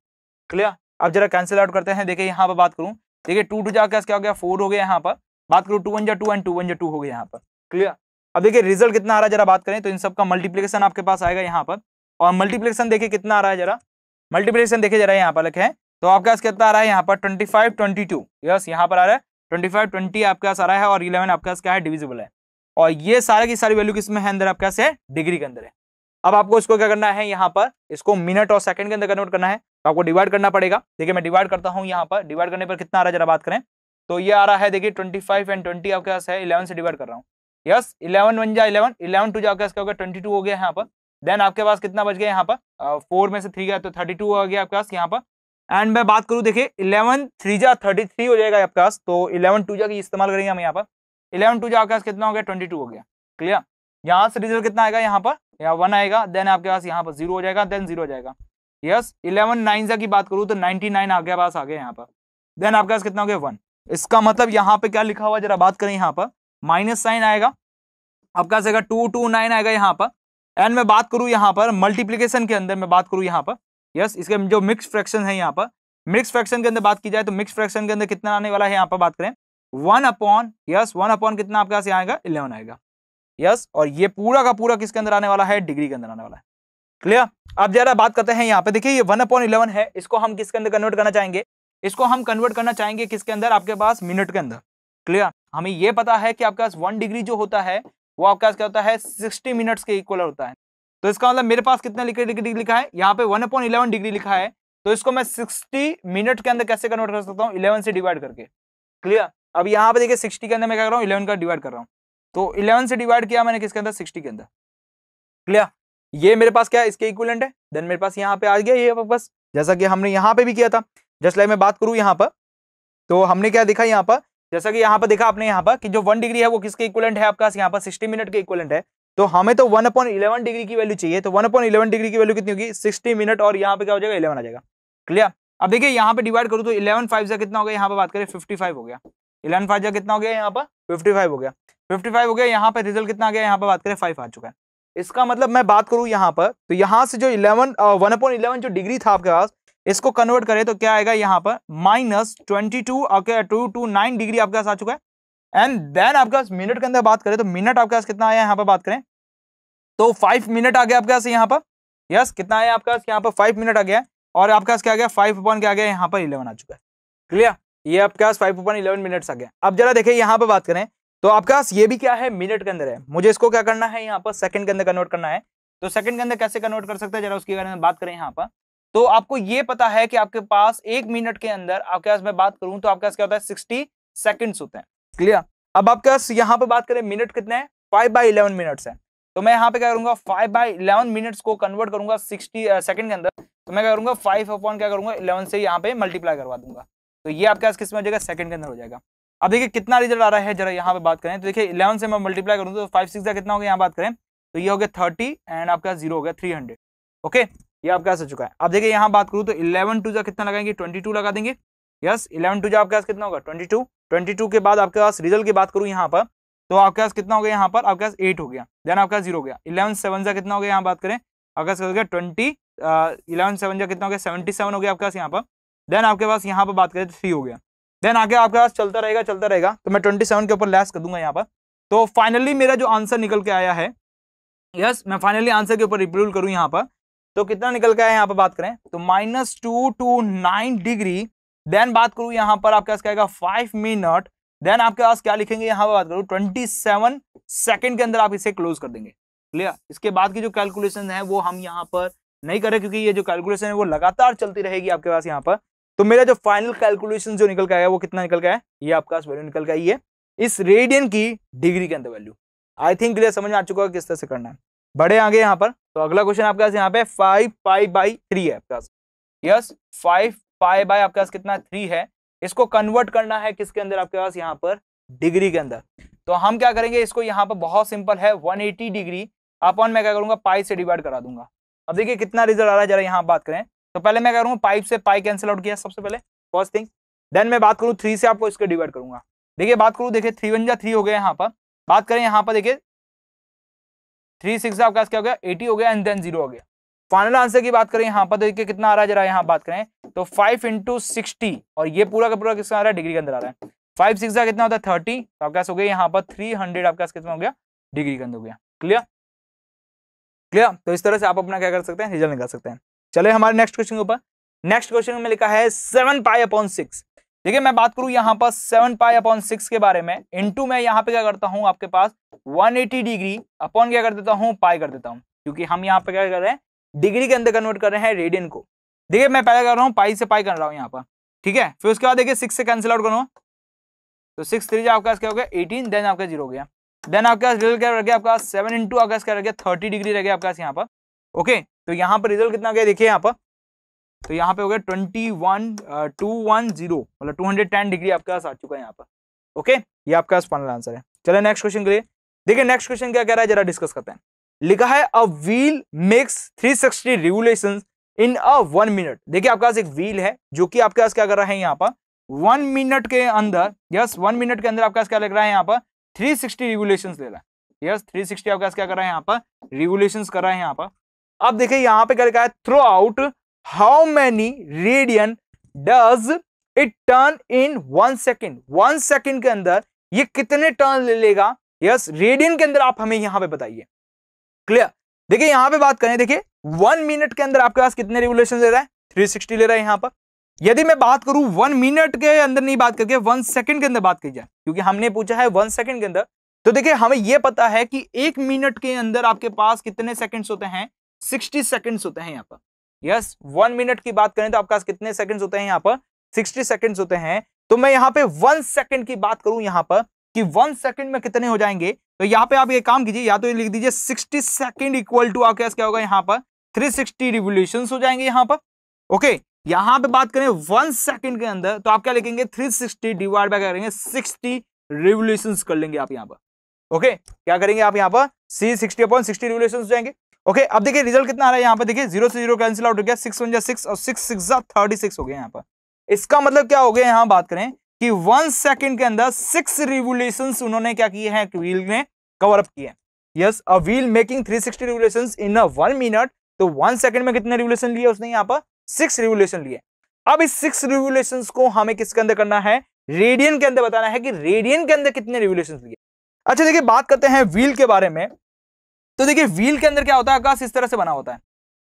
क्लियर अब जरा कैंसिल आउट करते हैं देखिए यहाँ पर बात करूँ देखिए टू टू जाकर क्या हो गया फोर हो गया यहाँ पर बात करो टू वन जा टू एंड टू वन जा टू हो गया यहाँ पर क्लियर अब देखिए रिजल्ट कितना आ रहा है जरा बात करें तो इन सबका मल्टीप्लीकेशन आपके पास आएगा यहाँ पर और मल्टीप्लीकेशन देखिए कितना आ रहा है जरा मल्टीप्लीकेशन देखिए जरा यहाँ पर लिखे तो आपके पास कितना आ रहा है यहाँ पर twenty five twenty two yes यहाँ पर आ रहा है ट्वेंटी फाइव ट्वेंटी आपके पास आ रहा है और इलेवन आपके पास क्या है डिविजिबल है और ये सारे की सारी वैल्यू किसमें है अंदर आपके पास है डिग्री के अंदर है अब आपको इसको क्या करना है यहाँ पर इसको मिनट और सेकंड के अंदर कन्वर्ट करना है तो आपको डिवाइड करना पड़ेगा देखिए मैं डिवाइड करता हूँ यहाँ पर डिवाइड करने पर कितना आ रहा है जरा बात करें तो ये आ रहा है देखिए ट्वेंटी फाइव एंड ट्वेंटी आपके पास है इलेवन से डिवाइड कर रहा हूँ यस इलेवन वन जा इलेवन इलेवन टू जाके इसका हो गया ट्वेंटी टू हो गया यहाँ पर देन आपके पास कितना बच गया यहाँ पर फोर में से थ्री गया तो थर्टी टू हो गया आपके पास यहाँ पर एंड मैं बात करूँ देखिए इलेवन थ्री जा थर्टी थ्री हो जाएगा आपके पास तो इलेवन टू जा इस्तेमाल करेंगे हम यहाँ पर इलेवन टू जा आपके पास कितना हो गया ट्वेंटी टू हो गया क्लियर यहाँ से रिजल्ट कितना आएगा यहाँ पर या वन आएगा देन आपके पास यहाँ पर जीरो हो जाएगा देन जीरो हो जाएगा यस इलेवन नाइन की बात करूं तो नाइनटी नाइन आगे पास आ गया यहाँ पर देन आपके पास कितना हो गया वन इसका मतलब यहाँ पे क्या लिखा हुआ जरा बात करें यहाँ पर माइनस साइन आएगा आपका आएगा टू टू नाइन आएगा यहाँ पर एंड मैं बात करूँ यहाँ पर मल्टीप्लीकेशन के अंदर मैं बात करूँ यहाँ पर यस इसके जो मिक्स फ्रैक्शन है यहाँ पर मिक्स फ्रैक्शन के अंदर बात की जाए तो मिक्स फ्रैक्शन के अंदर कितना आने वाला है यहाँ पर बात करें one upon yes one upon कितना आपके पास आएगा इलेवन आएगा यस yes, और ये पूरा का पूरा किसके अंदर आने वाला है डिग्री के अंदर आने वाला है क्लियर अब जरा बात करते हैं यहाँ पे देखिए ये वन अपॉन इलेवन है इसको हम किसके अंदर कन्वर्ट करना चाहेंगे इसको हम कन्वर्ट करना चाहेंगे किसके अंदर आपके पास मिनट के अंदर क्लियर हमें ये पता है कि आपके पास वन डिग्री जो होता है वो आपके पास क्या होता है सिक्सटी मिनट्स के इक्वल होता है तो इसका मतलब मेरे पास कितना डिग्री लिखा है यहाँ पे वन अपॉन इलेवन डिग्री लिखा है तो इसको मैं सिक्सटी मिनट के अंदर कैसे कन्वर्ट कर सकता हूँ इलेवन से डिवाइड करके क्लियर अब यहाँ पे देखिए सिक्सटी के अंदर मैं क्या कर रहा हूँ इलेवन का डिवाइड कर रहा हूँ तो इलेवन से डिवाइड किया मैंने किसके अंदर सिक्सटी के अंदर क्लियर ये मेरे पास क्या है इसके इक्वलेंट है देन मेरे पास यहाँ पे आ गया ये बस जैसा कि हमने यहाँ पे भी किया था जस्ट लाइक मैं बात करूँ यहाँ पर तो हमने क्या देखा यहाँ पर जैसा कि यहाँ पर देखा आपने यहाँ पर कि जो वन डिग्री है वो किसके इक्वलेंट है आपका यहाँ पर सिक्सटी मिनट के इक्वलेंट है तो हमें तो वन अपॉइंट इलेवन डिग्री की वैल्यू चाहिए तो वन अपॉइंट इलेवन डिग्री की वैल्यू कितनी होगी सिक्सटी मिनट और यहाँ पे क्या हो जाएगा इलेवन आ जाएगा क्लियर अब देखिए यहाँ पे डिवाइड करूँ तो इलेवन फाइव जा कितना हो गया यहाँ पर बात करें फिफ्टी फाइव हो गया इलेवन फाइव जा कितना हो गया यहाँ पर फिफ्टी फाइव हो गया फिफ्टी फाइव हो गया यहाँ पर रिजल्ट कितना आ गया यहाँ पर बात करें फाइव आ चुका है इसका मतलब मैं बात करूं यहां पर तो यहां से जो इलेवन वन पॉइंट इलेवन जो डिग्री था आपके पास इसको कन्वर्ट करें तो क्या आएगा यहाँ पर माइनस ट्वेंटी टू आपके टू टू नाइन डिग्री आपके पास आ चुका है एंड देन आपके पास मिनट के अंदर बात करें तो मिनट आपके पास कितना आया यहाँ पर बात करें तो फाइव मिनट आ गया आपके पास यहाँ पर यस कितना आया आपके पास यहाँ पर फाइव मिनट आ गया और आपके पास क्या आ गया फाइव पॉइंट क्या आ गया यहाँ पर इलेवन आ चुका है क्लियर ये आपके पास फाइव पॉइंट इलेवन मिनट्स आ गया अब जरा देखिए यहाँ पर बात करें तो आपके पास ये भी क्या है मिनट के अंदर है मुझे इसको क्या करना है यहाँ पर सेकंड के अंदर कन्वर्ट करना है तो सेकंड के अंदर कैसे कन्वर्ट कर सकते हैं जरा उसके बारे में बात करें यहाँ पर तो आपको ये पता है कि आपके पास एक मिनट के अंदर आपके पास मैं बात करूं तो आपके पास क्या होता है सिक्सटी सेकेंड्स होते हैं क्लियर अब आपके पास यहाँ पर बात करें मिनट कितने हैं फाइव बाई इलेवन मिनट है तो मैं यहाँ पे क्या करूंगा फाइव बाई इलेवन मिनट्स को कन्वर्ट करूंगा सिक्सटी सेकंड के अंदर तो मैं क्या करूंगा फाइव अपॉन क्या करूंगा इलेवन से यहाँ पे मल्टीप्लाई करवा दूंगा तो ये आपके पास किस में हो जाएगा सेकंड के अंदर हो जाएगा अब देखिए कितना रिजल्ट आ रहा है जरा यहाँ पे बात करें तो देखिए इलेवन से मैं मल्टीप्लाई करूँ तो फाइव सिक्स का कितना हो गया यहाँ बात करें तो ये हो गया थर्टी एंड आपका जीरो हो गया थ्री हंड्रेड ओके ये आपका आ चुका है अब देखिए यहाँ बात करूँ तो इलेवन टू जो कितना लगाएंगे ट्वेंटी टू लगा देंगे यस इलेवन टू जो आपके पास कितना होगा ट्वेंटी टू ट्वेंटी टू के बाद आपके पास रिजल्ट की बात करूँ यहाँ पर तो आपके पास कितना हो गया यहाँ पर आपके पास एट हो गया देन आपका जीरो हो गया इलेवन सेवन जो कितना हो गया यहाँ बात करें आपके पास हो गया ट्वेंटी इलेवन सेवन जो कितना हो गया सेवेंटी सेवन हो गया आपके पास यहाँ पर देन आपके पास यहाँ पर बात करें तो थ्री हो गया देन आगे आपके पास चलता रहेगा चलता रहेगा तो मैं ट्वेंटी सेवन के ऊपर लैस कर दूंगा यहाँ पर तो फाइनली मेरा जो आंसर निकल के आया है यस yes, मैं फाइनली आंसर के ऊपर रिप्रूव करूँ यहाँ पर तो कितना निकल के आया यहाँ पर बात करें तो minus two two nine degree then बात करूँ यहाँ पर आपके पास क्या आएगा फाइव मिनट देन आपके पास क्या लिखेंगे यहाँ पर बात करूँ ट्वेंटी सेवन सेकेंड के अंदर आप इसे क्लोज कर देंगे क्लियर इसके बाद की जो कैलकुलेशन है वो हम यहाँ पर नहीं करें क्योंकि ये जो कैलकुलेशन है वो लगातार चलती रहेगी आपके पास यहाँ पर तो मेरा जो फाइनल कैलकुलेशन जो निकल के है वो कितना निकल गया है ये आपका वैल्यू निकल का ये है इस रेडियन की डिग्री के अंदर वैल्यू आई थिंक क्लियर समझ में आ चुका है किस तरह से करना है बड़े आगे यहाँ पर तो अगला क्वेश्चन आपके पास यहाँ पे फाइव फाइव बाई थ्री है आपके पास यस फाइव फाइव बाई आपके पास कितना थ्री है इसको कन्वर्ट करना है किसके अंदर आपके पास यहाँ पर डिग्री के अंदर तो हम क्या करेंगे इसको यहाँ पर बहुत सिंपल है एटी डिग्री अपॉन मैं क्या करूंगा पाई से डिवाइड करा दूंगा अब देखिए कितना रिजल्ट आ रहा है जरा यहाँ बात करें तो पहले मैं कह पाइप से पाई कैंसिल आउट किया सबसे पहले फर्स्ट थिंग देन मैं बात करूँ थ्री से आपको इसके डिवाइड करूंगा देखिए बात करूँ देखिए थ्री वन या थ्री हो गया यहाँ पर बात करें यहाँ पर देखिए थ्री सिक्स आपका क्या हो गया एटी हो गया एंड देन जीरो हो गया फाइनल आंसर की बात करें यहाँ पर देखिए कितना आ रहा है जरा यहाँ बात करें तो फाइव इंटू सिक्सटी और ये पूरा का पूरा किसका आ रहा है डिग्री के अंदर आ रहा है फाइव सिक्स कितना होता है थर्टी तो आपका हो गया यहाँ पर थ्री हंड्रेड आपका कितना हो गया डिग्री के अंदर हो गया क्लियर क्लियर तो इस तरह से आप अपना क्या कर सकते हैं रिजल्ट निकाल सकते हैं चले हमारे नेक्स्ट क्वेश्चन के ऊपर नेक्स्ट क्वेश्चन में लिखा है सेवन पाई अपॉन सिक्स देखिए मैं बात करूं यहाँ पर सेवन पाई अपॉन सिक्स के बारे में इनटू मैं यहाँ पे क्या करता हूँ आपके पास 180 डिग्री अपॉन क्या कर देता हूँ पाई कर देता हूँ क्योंकि हम यहाँ पे क्या कर रहे हैं डिग्री के अंदर कन्वर्ट कर रहे हैं रेडियन को देखिए मैं पहले कर रहा हूँ पाई से पाई कर रहा हूँ यहाँ पर ठीक है फिर उसके बाद देखिए सिक्स से कैंसिल आउट करूँ तो सिक्स थ्री आपका क्या हो गया एटीन देन आपका जीरो हो गया देन आपके पास रिजल्ट क्या रह गया आपका सेवन इंटू आपका क्या रह गया थर्टी डिग्री रह गया आपके पास यहाँ पर ओके तो यहाँ पर रिजल्ट कितना गया देखिए यहाँ पर तो यहाँ पे हो गया twenty one two one zero मतलब टू हंड्रेड टेन डिग्री आपके पास आ चुका है यहाँ पर ओके ये आपके पास फाइनल आंसर है चलो नेक्स्ट क्वेश्चन के लिए देखिए नेक्स्ट क्वेश्चन क्या कह रहा है जरा डिस्कस करते हैं लिखा है a wheel makes three sixty revolution in a one minute देखिए आपके पास एक व्हील है जो कि आपके पास क्या कर रहा है यहाँ पर वन मिनट के अंदर यस वन मिनट के अंदर आपके पास क्या लग रहा है यहाँ पर 360 रिवोल्यूशन ले रहा है यस 360 आपके पास क्या कर रहा है यहाँ पर रिवोल्यूशन कर रहा है यहाँ पर अब देखिए यहां पे क्या लिखा है through out how many radian does it turn in one second one second के अंदर ये कितने टर्न ले लेगा यस yes, रेडियन के अंदर आप हमें यहां पे बताइए क्लियर देखिए यहां पे बात करें देखिए वन मिनट के अंदर आपके पास कितने रेगुलेशन ले रहा है थ्री सिक्सटी ले रहा है यहां पर यदि मैं बात करूं वन मिनट के अंदर नहीं बात करके वन सेकंड के अंदर बात की जाए क्योंकि हमने पूछा है वन सेकंड के अंदर तो देखिए हमें यह पता है कि एक मिनट के अंदर आपके पास कितने सेकंड्स होते हैं सिक्सटी सेकेंड्स होते हैं यहाँ पर यस वन मिनट की बात करें तो आपके पास कितने सेकेंड्स होते हैं यहाँ पर सिक्सटी सेकेंड्स होते हैं तो मैं यहाँ पे वन सेकेंड की बात करूं यहाँ पर कि वन सेकेंड में कितने हो जाएंगे तो यहाँ पे आप ये काम कीजिए या तो ये लिख दीजिए सिक्सटी सेकेंड इक्वल टू आपके पास क्या होगा यहाँ पर थ्री सिक्सटी रिवोल्यूशन हो जाएंगे यहाँ पर ओके यहाँ पे बात करें वन सेकेंड के अंदर तो आप क्या लिखेंगे थ्री सिक्सटी डिवाइड बाय करेंगे सिक्सटी रिवोल्यूशन कर लेंगे आप यहाँ पर ओके okay, क्या करेंगे आप यहाँ पर see sixty upon sixty revolution जाएंगे ओके अब देखिए रिजल्ट कितना आ रहा है यहाँ पर देखिए जीरो से जीरो कैंसिल आउट हो गया सिक्स वन जा सिक्स और सिक्स सिक्स जा थर्टी सिक्स हो गया यहाँ पर इसका मतलब क्या हो गया यहाँ बात करें कि वन सेकंड के अंदर सिक्स रिवोल्यूशन उन्होंने क्या किए हैं व्हील ने कवर अप किए yes a wheel making 360 revolutions in a one minute तो वन सेकंड में कितने रिवोल्यूशन लिए उसने यहाँ पर सिक्स रिवोल्यूशन लिए अब इस सिक्स रिवोल्यूशन को हमें किसके अंदर करना है रेडियन के अंदर बताना है कि रेडियन के अंदर कितने रिवोल्यूशन लिए अच्छा देखिए बात करते हैं व्हील के बारे में तो देखिए व्हील के अंदर क्या होता है आकाश इस तरह से बना होता है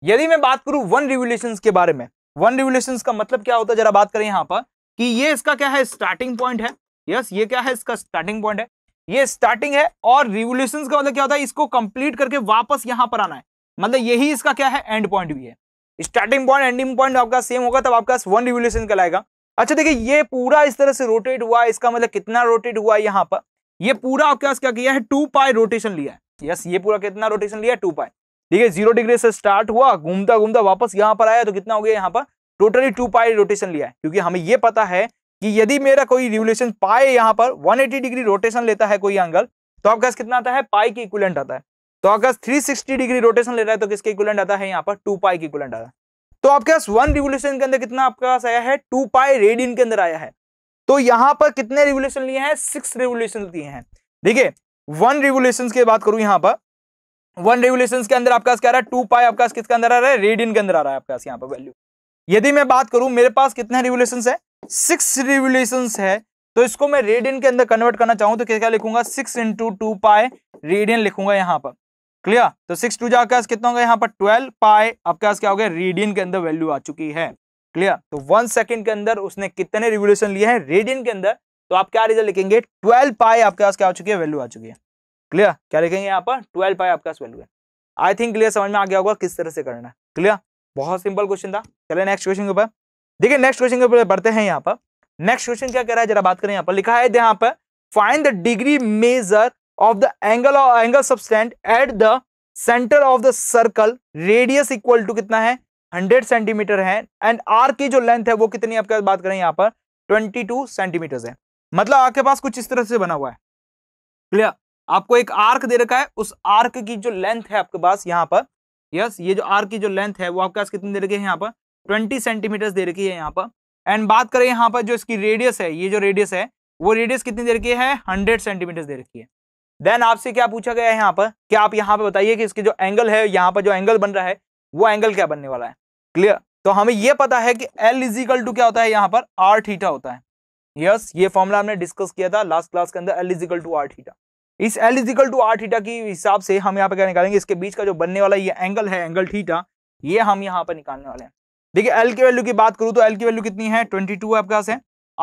यदि मैं बात करूं वन रिवोल्यूशन के बारे में वन रिवोल्यूशन का मतलब क्या होता है जरा बात करें यहाँ पर कि ये इसका क्या है स्टार्टिंग पॉइंट है यस ये क्या है इसका स्टार्टिंग पॉइंट है ये स्टार्टिंग है और रिवोल्यूशन का मतलब क्या होता है इसको कंप्लीट करके वापस यहां पर आना है मतलब यही इसका क्या है एंड पॉइंट भी है स्टार्टिंग पॉइंट एंडिंग पॉइंट आपका सेम होगा तब आपका वन रिवोल्यूशन कहलाएगा अच्छा देखिए ये पूरा इस तरह से रोटेट हुआ इसका मतलब कितना रोटेट हुआ यहाँ पर ये पूरा आपके पास क्या किया है टू पाई रोटेशन लिया है यस ये पूरा कितना रोटेशन लिया टू पाई ठीक है जीरो डिग्री से स्टार्ट हुआ घूमता घूमता वापस यहाँ पर आया तो कितना हो गया यहाँ पर टोटली टू पाई रोटेशन लिया है क्योंकि हमें ये पता है कि यदि मेरा कोई रिवोल्यूशन पाए यहाँ पर 180 डिग्री रोटेशन लेता है कोई एंगल तो आपका कितना आता है पाई के इक्वलेंट आता है तो आपका 360 डिग्री रोटेशन ले रहा है तो किसके इक्वलेंट आता है यहाँ पर टू पाई के इक्वलेंट आता है तो आपके पास वन रिवोल्यूशन के अंदर कितना आपके पास आया है टू पाई रेडियन के अंदर आया है तो यहाँ पर कितने रिवोल्यूशन लिए हैं सिक्स रिवोल्यूशन लिए हैं ठीक है वन रेगुलेशन की बात करूं यहां पर वन रेगुलेशन के अंदर आपका क्या रहा है टू पाई आपका किसके अंदर आ रहा है रेडियन के अंदर आ रहा है आपका यहाँ पर वैल्यू यदि मैं बात करूं मेरे पास कितने रेगुलेशन है सिक्स रेगुलेशन है तो इसको मैं रेडियन के अंदर कन्वर्ट करना चाहूं तो क्या लिखूंगा six into two pi radian लिखूंगा यहाँ पर क्लियर तो सिक्स टू जा कितना होगा यहाँ पर ट्वेल्व पाए आपके पास क्या हो गया रेडियन के अंदर वैल्यू आ चुकी है क्लियर तो वन सेकंड के अंदर उसने कितने रेगुलेशन लिए हैं रेडियन के अंदर तो आप क्या रिजल्ट लिखेंगे ट्वेल्व पाई आपके पास क्या हो चुकी है वैल्यू आ चुकी है क्लियर क्या लिखेंगे यहाँ पर ट्वेल्व पाई आपके पास वैल्यू है आई थिंक क्लियर समझ में आ गया होगा किस तरह से करना है क्लियर बहुत सिंपल क्वेश्चन था चले नेक्स्ट क्वेश्चन के ऊपर देखिए नेक्स्ट क्वेश्चन के ऊपर बढ़ते हैं यहाँ पर नेक्स्ट क्वेश्चन क्या कह रहा है जरा बात करें यहाँ पर लिखा है यहाँ पर find the degree measure of the angle angle subtend at the centre of the circle radius equal to कितना है 100 सेंटीमीटर है एंड आर की जो लेंथ है वो कितनी आपके बात करें यहाँ पर 22 सेंटीमीटर है मतलब आपके पास कुछ इस तरह से बना हुआ है क्लियर आपको एक आर्क दे रखा है उस आर्क की जो लेंथ है आपके पास यहाँ पर यस ये जो आर्क की जो लेंथ है वो आपके पास कितनी दे रखी है यहाँ पर ट्वेंटी सेंटीमीटर दे रखी है यहाँ पर एंड बात करें यहाँ पर जो इसकी रेडियस है ये जो रेडियस है वो रेडियस कितनी दे रखी है हंड्रेड सेंटीमीटर दे रखी है देन आपसे क्या पूछा गया है यहाँ पर कि आप यहाँ पर बताइए कि इसके जो एंगल है यहाँ पर जो एंगल बन रहा है वो एंगल क्या बनने वाला है क्लियर तो हमें ये पता है कि एल इजिकल टू क्या होता है यहाँ पर आर थीटा होता है यस ये फॉर्मूला हमने डिस्कस किया था लास्ट क्लास के अंदर L is equal to R theta is L is equal to R theta के हिसाब से हम यहाँ पे क्या निकालेंगे इसके बीच का जो बनने वाला ये एंगल है एंगल थीटा ये हम यहाँ पर निकालने वाले हैं देखिए एल की वैल्यू की बात करूँ तो एल की वैल्यू कितनी है ट्वेंटी टू आपके पास है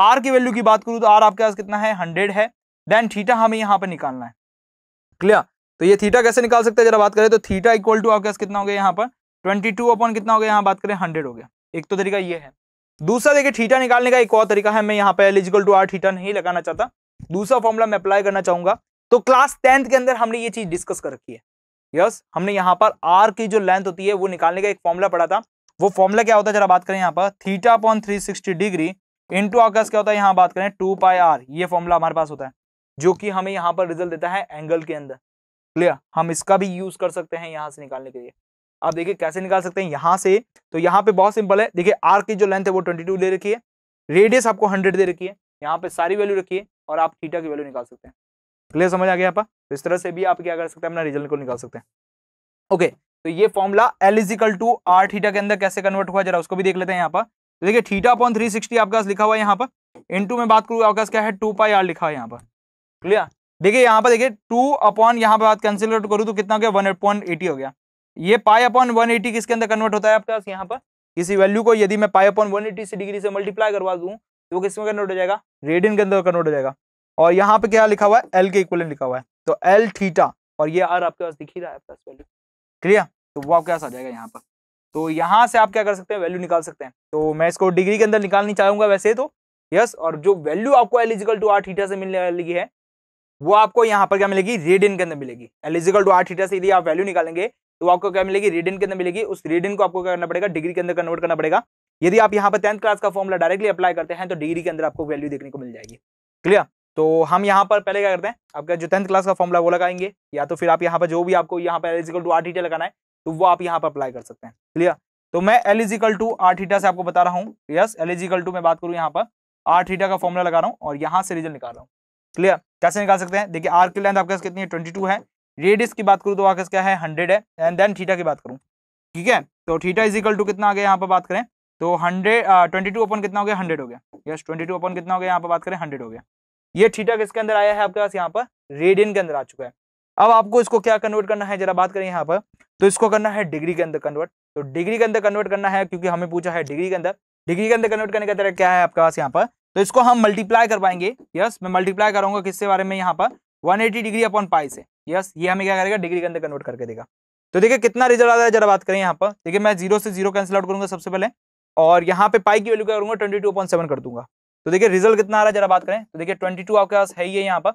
आर की वैल्यू की बात करूँ तो आर आपके पास कितना है हंड्रेड है देन थीटा हमें यहाँ पर निकालना है क्लियर तो ये थीटा कैसे निकाल सकते हैं जरा बात करें तो थीटा इक्वल टू आपके पास कितना हो गया यहाँ पर ट्वेंटी टू अपॉन कितना हो गया यहाँ बात करें हंड्रेड हो गया एक तो तरीका ये है दूसरा देखिए ठीटा निकालने का एक और तरीका है मैं यहाँ पे एलिजिकल टू आर ठीटा नहीं लगाना चाहता दूसरा फॉर्मूला मैं अप्लाई करना चाहूंगा तो क्लास टेंथ के अंदर हमने ये चीज डिस्कस कर रखी है यस हमने यहाँ पर आर की जो लेंथ होती है वो निकालने का एक फॉर्मूला पड़ा था वो फॉर्मूला क्या होता है जरा बात करें यहाँ पर theta point three sixty degree into आकाश क्या होता है यहाँ बात करें टू पाई आर ये फॉर्मूला हमारे पास होता है जो कि हमें यहाँ पर रिजल्ट देता है एंगल के अंदर क्लियर हम इसका भी यूज कर सकते हैं यहाँ से निकालने के लिए आप देखिए कैसे निकाल सकते हैं यहाँ से तो यहाँ पे बहुत सिंपल है देखिए आर की जो लेंथ है वो ट्वेंटी टू दे रखी है रेडियस आपको हंड्रेड दे रखी है यहाँ पे सारी वैल्यू रखिए और आप थीटा की वैल्यू निकाल सकते हैं क्लियर समझ आ गया आप तो इस तरह से भी आप क्या कर सकते हैं अपना रिजल्ट को निकाल सकते हैं ओके तो ये formula L is equal to R theta के अंदर कैसे कन्वर्ट हुआ जरा उसको भी देख लेते हैं यहाँ पर तो देखिए थीटा अपॉन थ्री सिक्सटी आपका लिखा हुआ है यहाँ पर इनटू में बात करूँ आपका क्या है टू पाई आर लिखा हुआ है यहाँ पर क्लियर देखिए यहाँ पर देखिए टू अपॉन यहाँ पर बात कैंसिल करूँ तो कितना हो गया वन पॉइंट एटी हो गया ये पाई अपॉन एटी किसके अंदर कन्वर्ट होता है आपके पास यहाँ पर किसी वैल्यू को यदि मैं पाई अपॉन एटी से डिग्री से मल्टीप्लाई करवा दूँ तो वो किसमें कन्वर्ट हो जाएगा रेडियन के अंदर कन्वर्ट हो जाएगा और यहाँ पे क्या लिखा हुआ है एल के इक्वल लिखा हुआ है तो एल थीटा और ये आर आपके पास दिख ही रहा है आपके पास वैल्यू क्लियर तो वो आपके पास आ जाएगा यहाँ पर तो यहाँ से आप क्या कर सकते हैं वैल्यू निकाल सकते हैं तो मैं इसको डिग्री के अंदर निकालनी चाहूंगा वैसे तो यस और जो वैल्यू आपको एलिजिकल टू आर थीटा से मिलने वाली है वो आपको यहाँ पर क्या मिलेगी रेडियन के अंदर मिलेगी एलिजिकल टू आर थीटा से यदि आप वैल्यू निकालेंगे तो आपको क्या मिलेगी रीडिन के अंदर मिलेगी उस रीडिन को आपको क्या करना पड़ेगा डिग्री के अंदर कन्वर्ट करना पड़ेगा यदि आप यहाँ पर टेंथ क्लास का फॉर्मला डायरेक्टली अप्लाई करते हैं तो डिग्री के अंदर आपको वैल्यू देखने को मिल जाएगी क्लियर तो हम यहाँ पर पहले क्या करते हैं आपका जो टेंथ क्लास का फॉर्मला वो लगाएंगे या तो फिर आप यहाँ पर जो भी आपको यहाँ पर एलिजिकल टू आर लगाना है तो वो आप यहाँ पर अप्लाई कर सकते हैं क्लियर तो मैं एलिजिकल टू आर हीटा से आपको बता रहा हूँ यस एलिजिकल टू मैं बात करूँ यहाँ पर आर थीटा का फॉर्मला लगा रहा हूँ और यहाँ से रिजल्ट निकाल रहा हूँ क्लियर कैसे निकाल सकते हैं देखिए आर की लेंथ आपके कितनी है ट्वेंटी है रेडियस की बात करूँ तो वाकस क्या है हंड्रेड है एंड देन थीटा की बात करूँ ठीक है तो थीटा इज इक्वल टू कितना आ गया यहाँ पर बात करें तो हंड्रेड ट्वेंटी टू अपन कितना हो गया हंड्रेड हो गया यस ट्वेंटी टू अपन कितना हो गया यहाँ पर बात करें हंड्रेड हो गया ये थीटा किसके अंदर आया है आपके पास यहाँ पर रेडियन के अंदर आ चुका है अब आपको इसको क्या कन्वर्ट करना है जरा बात करें यहाँ पर तो इसको करना है डिग्री के अंदर कन्वर्ट तो डिग्री के अंदर कन्वर्ट करना है क्योंकि हमें पूछा है डिग्री के अंदर डिग्री के अंदर कन्वर्ट करने का तरह क्या है आपके पास यहाँ पर तो इसको हम मल्टीप्लाई कर पाएंगे यस मैं मल्टीप्लाई करूंगा किसके बारे में यहाँ पर 180 डिग्री अपॉन पाई से यस ये हमें क्या करेगा डिग्री के अंदर कन्वर्ट करके देगा तो देखिए कितना रिजल्ट आ रहा है जरा बात करें यहाँ पर देखिए मैं जीरो से जीरो कैंसिल आउट करूंगा सबसे पहले और यहाँ पे पाई की वैल्यू क्या करूंगा ट्वेंटी टू अपॉइंट सेवन कर दूंगा तो देखिए रिजल्ट कितना आ रहा है जरा बात करें तो देखिए ट्वेंटी टू आपके पास है ही है यहाँ पर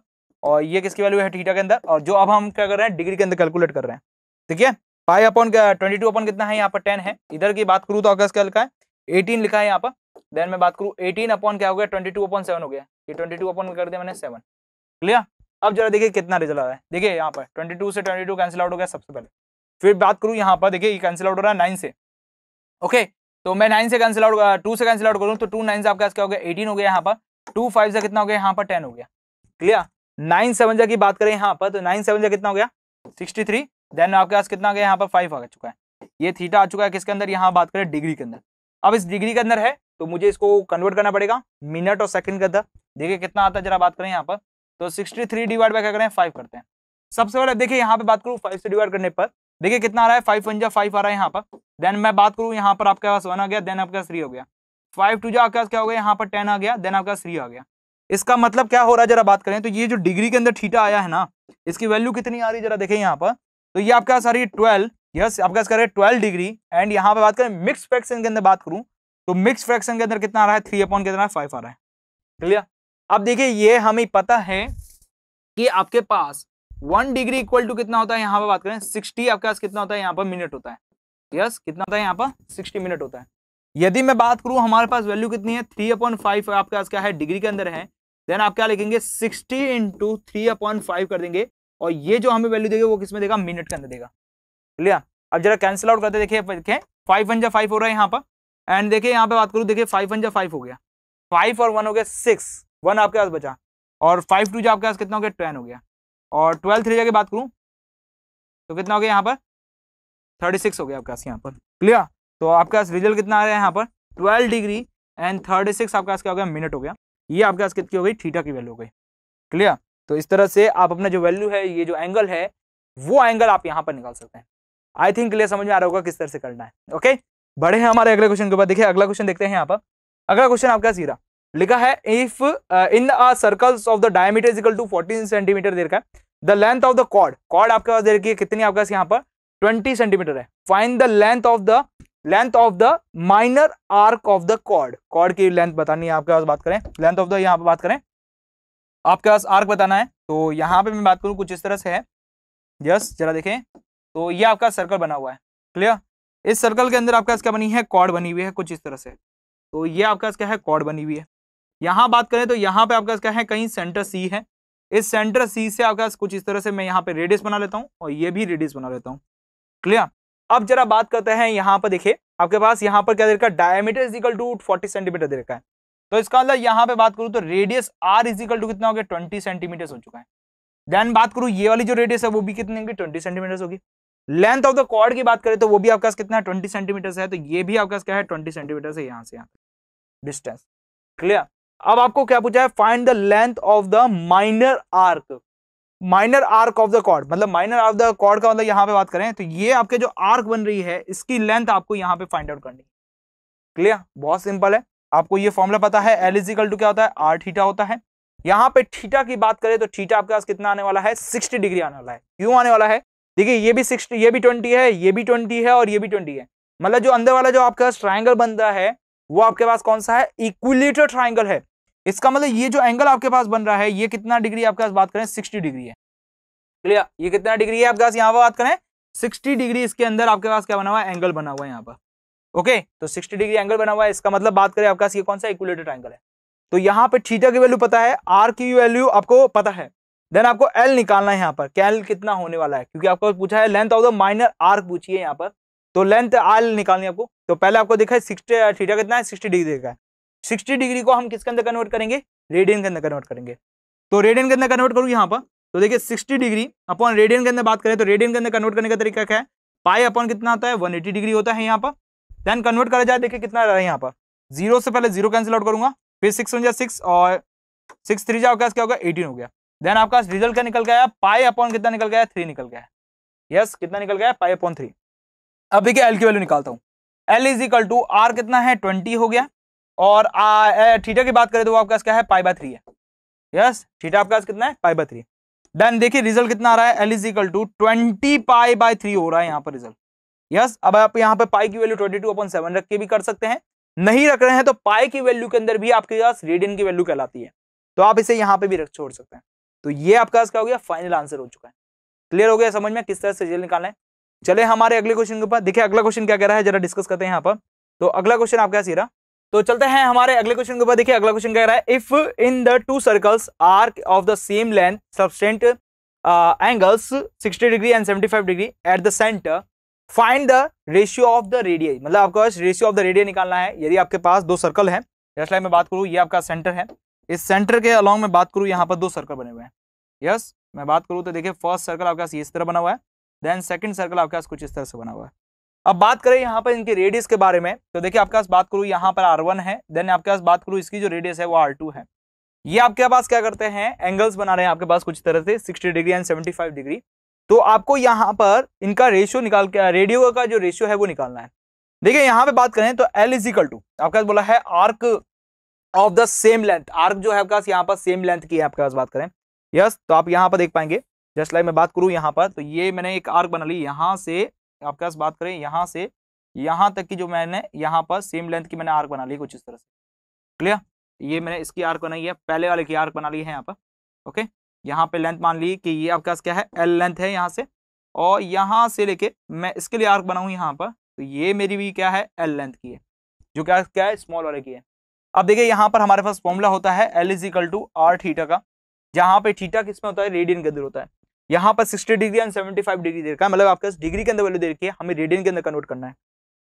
और ये किसकी वैल्यू है थीटा के अंदर और जो अब हम क्या कर रहे हैं डिग्री के अंदर कैलकुलेट कर रहे हैं ठीक है pi upon twenty two upon कितना है यहाँ पर टेन है इधर की बात करूँ तो आपके पास क्या लिखा है एटीन लिखा है यहाँ पर देन मैं बात करूँ एटीन अपॉन क्या हो गया ट्वेंटी टू अपॉन सेवन हो गया ये ट्वेंटी टू अपॉन कर दिया मैंने सेवन क्लियर अब जरा देखिए कितना रिजल्ट आ रहा है देखिए यहाँ पर ट्वेंटी टू से ट्वेंटी टू कैंसिल आउट हो गया सबसे पहले फिर बात करूँ यहाँ पर देखिए ये कैंसिल आउट हो रहा है नाइन से ओके तो मैं नाइन से कैंसिल आउट टू से कैंसिल आउट करूँ तो टू नाइन से आपका क्या हो गया एटीन हो गया यहाँ पर टू फाइव से कितना हो गया यहाँ पर टेन हो गया क्लियर नाइन सेवन जा की बात करें यहाँ पर तो नाइन सेवन जा कितना हो गया सिक्सटी थ्री देन आपके पास कितना गया यहाँ पर फाइव आ चुका है ये थीटा आ चुका है किसके अंदर यहाँ बात करें डिग्री के अंदर अब इस डिग्री के अंदर है तो मुझे इसको कन्वर्ट करना पड़ेगा मिनट और सेकंड के अंदर देखिए कितना आता है जरा बात करें यहाँ पर तो सिक्सटी थ्री डिवाइड बाय क्या करें फाइव करते हैं सबसे पहले देखिए यहाँ पे बात करूँ फाइव से डिवाइड करने पर देखिए कितना आ रहा है फाइव वन जा फाइव आ रहा है यहाँ पर देन मैं बात करूँ यहाँ पर आपके पास वन आ गया देन आपके पास थ्री हो गया फाइव टू जो आपके पास क्या हो गया यहाँ पर टेन आ गया देन आपके पास थ्री आ गया इसका मतलब क्या हो रहा है जरा बात करें तो ये जो डिग्री के अंदर ठीटा आया है ना इसकी वैल्यू कितनी आ रही है जरा देखें यहाँ पर तो ये आपके पास आ रही है ट्वेल्व यस आपके पास रहे हैं ट्वेल्व डिग्री एंड यहाँ पर बात करें मिक्स फ्रैक्शन के अंदर बात करूँ तो मिक्स फ्रैक्शन के अंदर कितना आ रहा है थ्री अपॉन कितना फाइव आ रहा है क्लियर अब देखिए ये हमें पता है कि आपके पास वन डिग्री इक्वल टू कितना होता है यहाँ पर बात करें सिक्सटी आपके पास कितना होता है यहाँ पर मिनट होता है यस कितना होता है यहाँ पर सिक्सटी मिनट होता है यदि मैं बात करूँ हमारे पास वैल्यू कितनी है थ्री अपॉइंट फाइव आपके पास क्या है डिग्री के अंदर है देन आप क्या लिखेंगे sixty into three upon five कर देंगे और ये जो हमें वैल्यू देगा वो किसमें देगा मिनट के अंदर देगा क्लियर अब जरा कैंसिल आउट करते देखिए देखिए फाइव वन जा फाइव हो रहा है यहाँ पर एंड देखिए यहाँ पे बात करूँ देखिए फाइव वन जा फाइव हो गया फाइव और वन हो गया सिक्स वन आपके पास बचा और फाइव टू जो आपके पास कितना हो गया टेन हो गया और ट्वेल्थ थ्री जाके बात करूँ तो कितना हो गया यहाँ पर थर्टी सिक्स हो गया आपके पास यहाँ पर क्लियर तो आपके पास रिजल्ट कितना आ रहा है यहाँ पर twelve degree and thirty six आपके पास क्या हो गया मिनट हो गया ये आपके पास कितनी हो गई थीटा की वैल्यू हो गई क्लियर तो इस तरह से आप अपना जो वैल्यू है ये जो एंगल है वो एंगल आप यहाँ पर निकाल सकते हैं आई थिंक क्लियर समझ में आ रहा होगा किस तरह से करना है ओके बढ़े हैं हमारे अगले क्वेश्चन के ऊपर देखिए अगला क्वेश्चन देखते हैं यहाँ पर अगला क्वेश्चन आपका सीरा लिखा है if in circles of the diameter equal to 14 centimetre दे रखा है the length of the chord chord आपके पास दे रखी है कितनी आपके पास यहाँ पर 20 सेंटीमीटर है find the length of the length of the minor arc of the chord chord की लेंथ बतानी है आपके पास बात करें लेंथ ऑफ द यहाँ पर बात करें आपके पास आर्क बताना है तो यहाँ पे मैं बात करूँ कुछ इस तरह से है यस जरा देखें तो ये आपका सर्कल बना हुआ है क्लियर इस सर्कल के अंदर आपका क्या बनी है कॉर्ड बनी हुई है कुछ इस तरह से तो ये आपका क्या है कॉर्ड बनी हुई है यहां बात करें तो यहां पे आपका क्या है कहीं सेंटर सी है इस सेंटर सी से आपका कुछ इस तरह से मैं यहाँ पे रेडियस बना लेता हूँ और ये भी रेडियस बना लेता हूँ क्लियर अब जरा बात करते हैं यहाँ पर देखिए आपके पास यहाँ पर क्या देखा diameter is two forty centimetre दे रखा है तो इसका मतलब यहाँ पे बात करूँ तो रेडियस आर इज टू कितना हो गया ट्वेंटी सेंटीमीटर हो चुका है देन बात करूँ ये वाली जो रेडियस है वो भी कितनी होगी ट्वेंटी सेंटीमीटर होगी लेंथ ऑफ द कॉर्ड की बात करें तो वो भी आपका कितना है ट्वेंटी सेंटीमीटर है तो ये भी आपका क्या है ट्वेंटी सेंटीमीटर है यहाँ से यहाँ डिस्टेंस क्लियर अब आपको क्या पूछा है find the length of the minor arc minor arc of the chord मतलब माइनर ऑफ द कॉर्ड का मतलब यहां पे बात करें तो ये आपके जो आर्क बन रही है इसकी लेंथ आपको यहां पे फाइंड आउट करनी क्लियर बहुत सिंपल है आपको ये फॉर्मूला पता है एल इजिकल टू क्या होता है आर थीटा होता है यहाँ पे थीटा की बात करें तो थीटा आपके पास कितना आने वाला है सिक्सटी डिग्री आने वाला है क्यों आने वाला है देखिए ये भी सिक्सटी ये भी ट्वेंटी है ये भी ट्वेंटी है और ये भी ट्वेंटी है मतलब जो अंदर वाला जो आपके पास ट्राइंगल बनता है वो आपके पास कौन सा है इक्विलेटर ट्राइंगल है इसका मतलब ये जो एंगल आपके पास बन रहा है ये कितना डिग्री आपके पास बात करें सिक्सटी डिग्री है क्लियर ये कितना डिग्री है आपके पास यहाँ पर बात करें सिक्सटी डिग्री इसके अंदर आपके पास क्या बना हुआ है एंगल बना हुआ है यहाँ पर ओके तो सिक्सटी डिग्री एंगल बना हुआ है इसका मतलब बात करें आपके पास ये कौन सा इक्वलेटेड एंगल है तो यहाँ पे ठीटा की वैल्यू पता है आर की वैल्यू आपको पता है देन आपको एल निकालना है यहाँ पर कैल कितना होने वाला है क्योंकि आपको पूछा है length of the minor arc पूछिए यहाँ पर तो लेंथ आल निकालनी आपको तो पहले आपको देखा है सिक्सटी ठीटा कितना है सिक्सटी डिग्री देखा है सिक्सटी डिग्री को हम किसके अंदर कन्वर्ट करेंगे रेडियन के अंदर कन्वर्ट करेंगे तो रेडियन के अंदर कन्वर्ट करूँ यहाँ पर तो देखिए सिक्सटी डिग्री अपॉन रेडियन के अंदर बात करें तो रेडियन के अंदर कन्वर्ट करने का तरीका क्या है पाई अपॉन कितना आता है वन एटी डिग्री होता है यहाँ पर देन कन्वर्ट करा जाए देखिए कितना रहा है यहाँ पर जीरो से पहले जीरो कैंसिल आउट करूंगा फिर सिक्स वन जाए सिक्स और सिक्स थ्री जा क्या होगा एटीन हो गया देन आपका रिजल्ट क्या निकल गया पाई अपॉन कितना निकल गया थ्री निकल गया यस कितना निकल गया पाई अपॉन थ्री अब देखिए एल की वैल्यू निकालता हूँ L is equal to R कितना है ट्वेंटी हो गया और थीटा की बात करें तो वो आपका क्या है पाई बाय थ्री है यस थीटा आपका कितना है पाई बाय थ्री देन देखिए रिजल्ट कितना आ रहा है L is equal to twenty pi by three हो रहा है यहाँ पर रिजल्ट यस अब आप यहाँ पर पाई की value twenty two upon seven रख के भी कर सकते हैं नहीं रख रहे हैं तो पाई की वैल्यू के अंदर भी आपके पास रेडियन की वैल्यू कहलाती है तो आप इसे यहाँ पे भी रख छोड़ सकते हैं तो ये आपका क्या हो गया फाइनल आंसर हो चुका है क्लियर हो गया समझ में किस तरह से रिजल्ट निकालना है चले हमारे अगले क्वेश्चन के ऊपर देखिए अगला क्वेश्चन क्या कह रहा है जरा डिस्कस करते हैं यहाँ पर तो अगला क्वेश्चन आपका सीरा तो चलते हैं हमारे अगले क्वेश्चन के ऊपर देखिए अगला क्वेश्चन कह रहा है if in the two circles are of the same length subtend angles 60 degree and 75 degree at the centre find the ratio of the radius मतलब आपको रेशियो ऑफ द रेडियस निकालना है यदि आपके पास दो सर्कल है लाइन मैं बात करूँ ये आपका सेंटर है इस सेंटर के अलॉन्ग में बात करूँ यहाँ पर दो सर्कल बने हुए हैं यस मैं बात करूँ तो देखिये फर्स्ट सर्कल आपके पास इस तरह बना हुआ है देन सेकंड सर्कल आपके पास कुछ इस तरह से बना हुआ है अब बात करें यहाँ पर इनके रेडियस के बारे में तो देखिए आपके पास बात करूँ यहाँ पर आर वन है देन आपके पास बात करूँ इसकी जो रेडियस है वो आर टू है ये आपके पास क्या करते हैं एंगल्स बना रहे हैं आपके पास कुछ तरह से 60 डिग्री एंड 75 डिग्री तो आपको यहाँ पर इनका रेशियो निकाल के रेडियो का जो रेशियो है वो निकालना है देखिए यहाँ पे बात करें तो एल इज इक्वल टू आपके पास बोला है arc of the same length arc जो है आपके पास यहाँ पर सेम लेंथ की है आपके पास बात करें यस तो आप यहाँ पर देख पाएंगे जस्ट लाइक मैं बात करूँ यहाँ पर तो ये मैंने एक आर्क बना ली यहाँ से आपके पास बात करें यहां से यहां तक की जो मैंने यहां पर सेम लेंथ की मैंने आर्क बना ली कुछ इस तरह से क्लियर ये मैंने इसकी आर्क बनाई है पहले वाले की आर्क बना ली है यहाँ पर ओके यहाँ पे लेंथ मान ली कि ये आपके पास क्या है एल लेंथ है यहाँ से और यहाँ से लेके मैं इसके लिए आर्क बनाऊ यहाँ पर तो ये मेरी भी क्या है एल लेंथ की है जो क्या क्या है स्मॉल वाले की है अब देखिए यहाँ पर हमारे पास फॉर्मूला होता है L is equal to R theta का जहां पे थीटा किसमें होता है रेडियन के अंदर होता है यहाँ पर sixty degree and seventy five degree देखा है मतलब आपके पास डिग्री के अंदर वैल्यू देखिए हमें रेडियन के अंदर कन्वर्ट करना है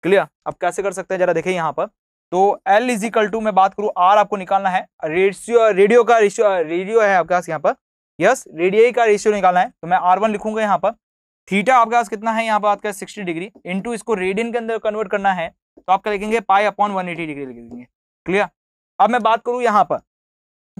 क्लियर आप कैसे कर सकते हैं जरा देखिए यहाँ पर तो एल इजिकल टू मैं बात करूँ आर आपको निकालना है रेडियो रेडियो का रेशियो रेडियो है आपके पास यहाँ पर यस रेडियो का रेशियो निकालना है तो मैं आर वन लिखूंगा यहाँ पर थीटा आपके पास कितना है यहाँ पर आपके पास सिक्सटी डिग्री इंटू इसको रेडियन के अंदर कन्वर्ट करना है तो आपका लिखेंगे pi upon one eighty degree लिख देंगे क्लियर अब मैं बात करूँ यहाँ पर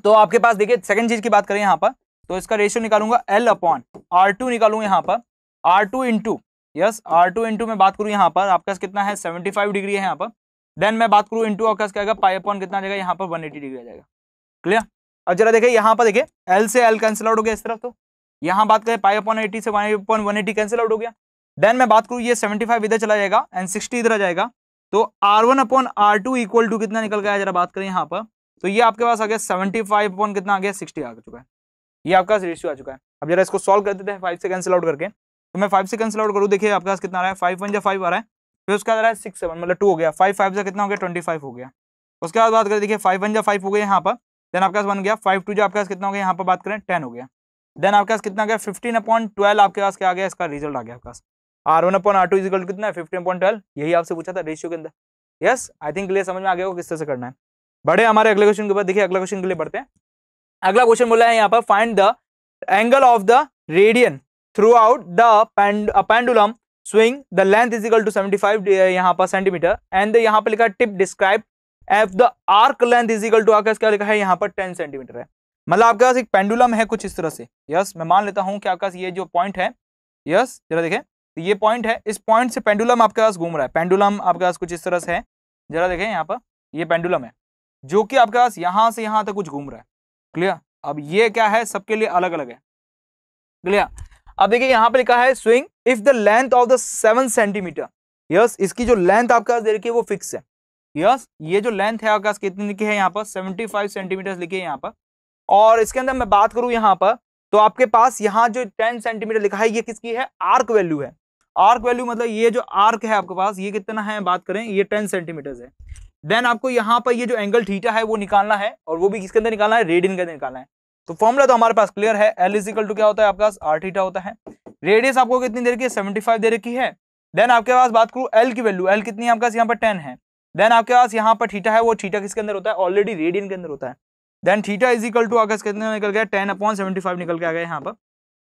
तो आपके पास देखिए सेकंड चीज की बात करें यहाँ पर तो इसका रेशियो निकालूंगा एल अपॉन आर टू निकालूंगा यहाँ पर R two into yes R two into मैं बात करूँ यहाँ पर पास कितना है सेवेंटी फाइव डिग्री है यहाँ पर देन मैं बात करूँ इंटू आपके पास पाई अपॉन कितना आ जाएगा यहाँ पर वन एटी डिग्री आ जाएगा क्लियर अब जरा देखिए यहाँ पर देखिए एल से एल कैंसिल आउट हो गया इस तरफ तो यहाँ बात करें पाई अपॉन एटी से one upon one eighty cancel out हो गया देन मैं बात करूँ ये सेवेंटी फाइव इधर चला जाएगा एंड सिक्सटी इधर आ जाएगा तो R one upon R two equal to कितना निकल गया जरा बात करें यहाँ पर तो ये आपके पास आ गया सेवेंटी फाइव अपॉन कितना आ गया सिक्सटी आ चुका है ये आपका रेशियो आ चुका है अब जरा इसको सॉल्व कर देते हैं फाइव से कैंसिल आउट करके तो मैं फाइव से कैंसिल आउट करूँ देखिए आपके पास कितना आ रहा है फाइव वन या फाइव आ रहा है फिर उसका आ रहा है सिक्स सेवन मतलब टू हो गया फाइव फाइव से कितना हो गया ट्वेंटी फाइव हो गया उसके बाद बात करें देखिए फाइव वन या फाइव हो गया यहाँ पर देन आपके पास वन गया फाइव टू जो आपके पास कितना हो गया यहाँ पर बात करें टेन हो गया देन आपके पास कितना गया फिफ्टीन अपॉइंट ट्वेल्व आपके पास क्या आ गया इसका रिजल्ट आ गया आपके पास R one upon R two is equal कितना है फिफ्टीन पॉइंट ट्वेल्व यही आपसे पूछा था रेशियो के अंदर यस आई थिंक क्लियर समझ में आ गया किस तरह से करना है बड़े हमारे अगले क्वेश्चन के बाद देखिए अगले क्वेश्चन के लिए बढ़ते हैं अगला क्वेश्चन बोला है यहाँ पर find the angle of the radian through out the pendulum swing the length is equal to seventy five यहाँ पर सेंटीमीटर एंड यहाँ पर लिखा tip describe of the arc length is equal to आपका क्या लिखा है यहाँ पर टेन सेंटीमीटर है मतलब आपके पास एक पेंडुलम है कुछ इस तरह से यस मैं मान लेता हूँ कि आपके पास ये जो पॉइंट है यस जरा देखें तो ये पॉइंट है इस पॉइंट से पेंडुलम आपके पास घूम रहा है पेंडुलम आपके पास कुछ इस तरह से है जरा देखें यहाँ पर ये पेंडुलम है जो कि आपके पास यहाँ से यहाँ तक कुछ घूम रहा है क्लियर अब ये क्या है सबके लिए अलग अलग है क्लियर अब देखिए यहां पर लिखा है swing if the length of the seven centimetre yes इसकी जो लेंथ आपका पास दे रखी है वो फिक्स है यस ये जो लेंथ है आपका कितनी लिखी है यहाँ पर सेवेंटी फाइव सेंटीमीटर लिखी है यहाँ पर और इसके अंदर मैं बात करूं यहाँ पर तो आपके पास यहाँ जो टेन सेंटीमीटर लिखा है ये किसकी है आर्क वैल्यू है आर्क वैल्यू मतलब ये जो आर्क है आपके पास ये कितना है बात करें ये टेन सेंटीमीटर है देन आपको यहाँ पर ये जो एंगल थीटा है वो निकालना है और वो भी किसके अंदर निकालना है रेडियन के अंदर निकालना है तो फॉर्मूला तो हमारे पास क्लियर है एल इजिकल टू क्या होता है आपके पास आर थीटा होता है रेडियस आपको कितनी दे रखी है सेवेंटी फाइव दे रखी है देन आपके पास बात करूँ एल की वैल्यू एल कितनी आपके पास यहाँ पर टेन है देन आपके पास यहाँ पर थीटा है वो थीटा किसके अंदर होता है ऑलरेडी रेडियन के अंदर होता है देन थीटा इजिकल टू आगे कितने निकल गया टेन अपॉन सेवेंटी फाइव निकल के आ गया यहाँ पर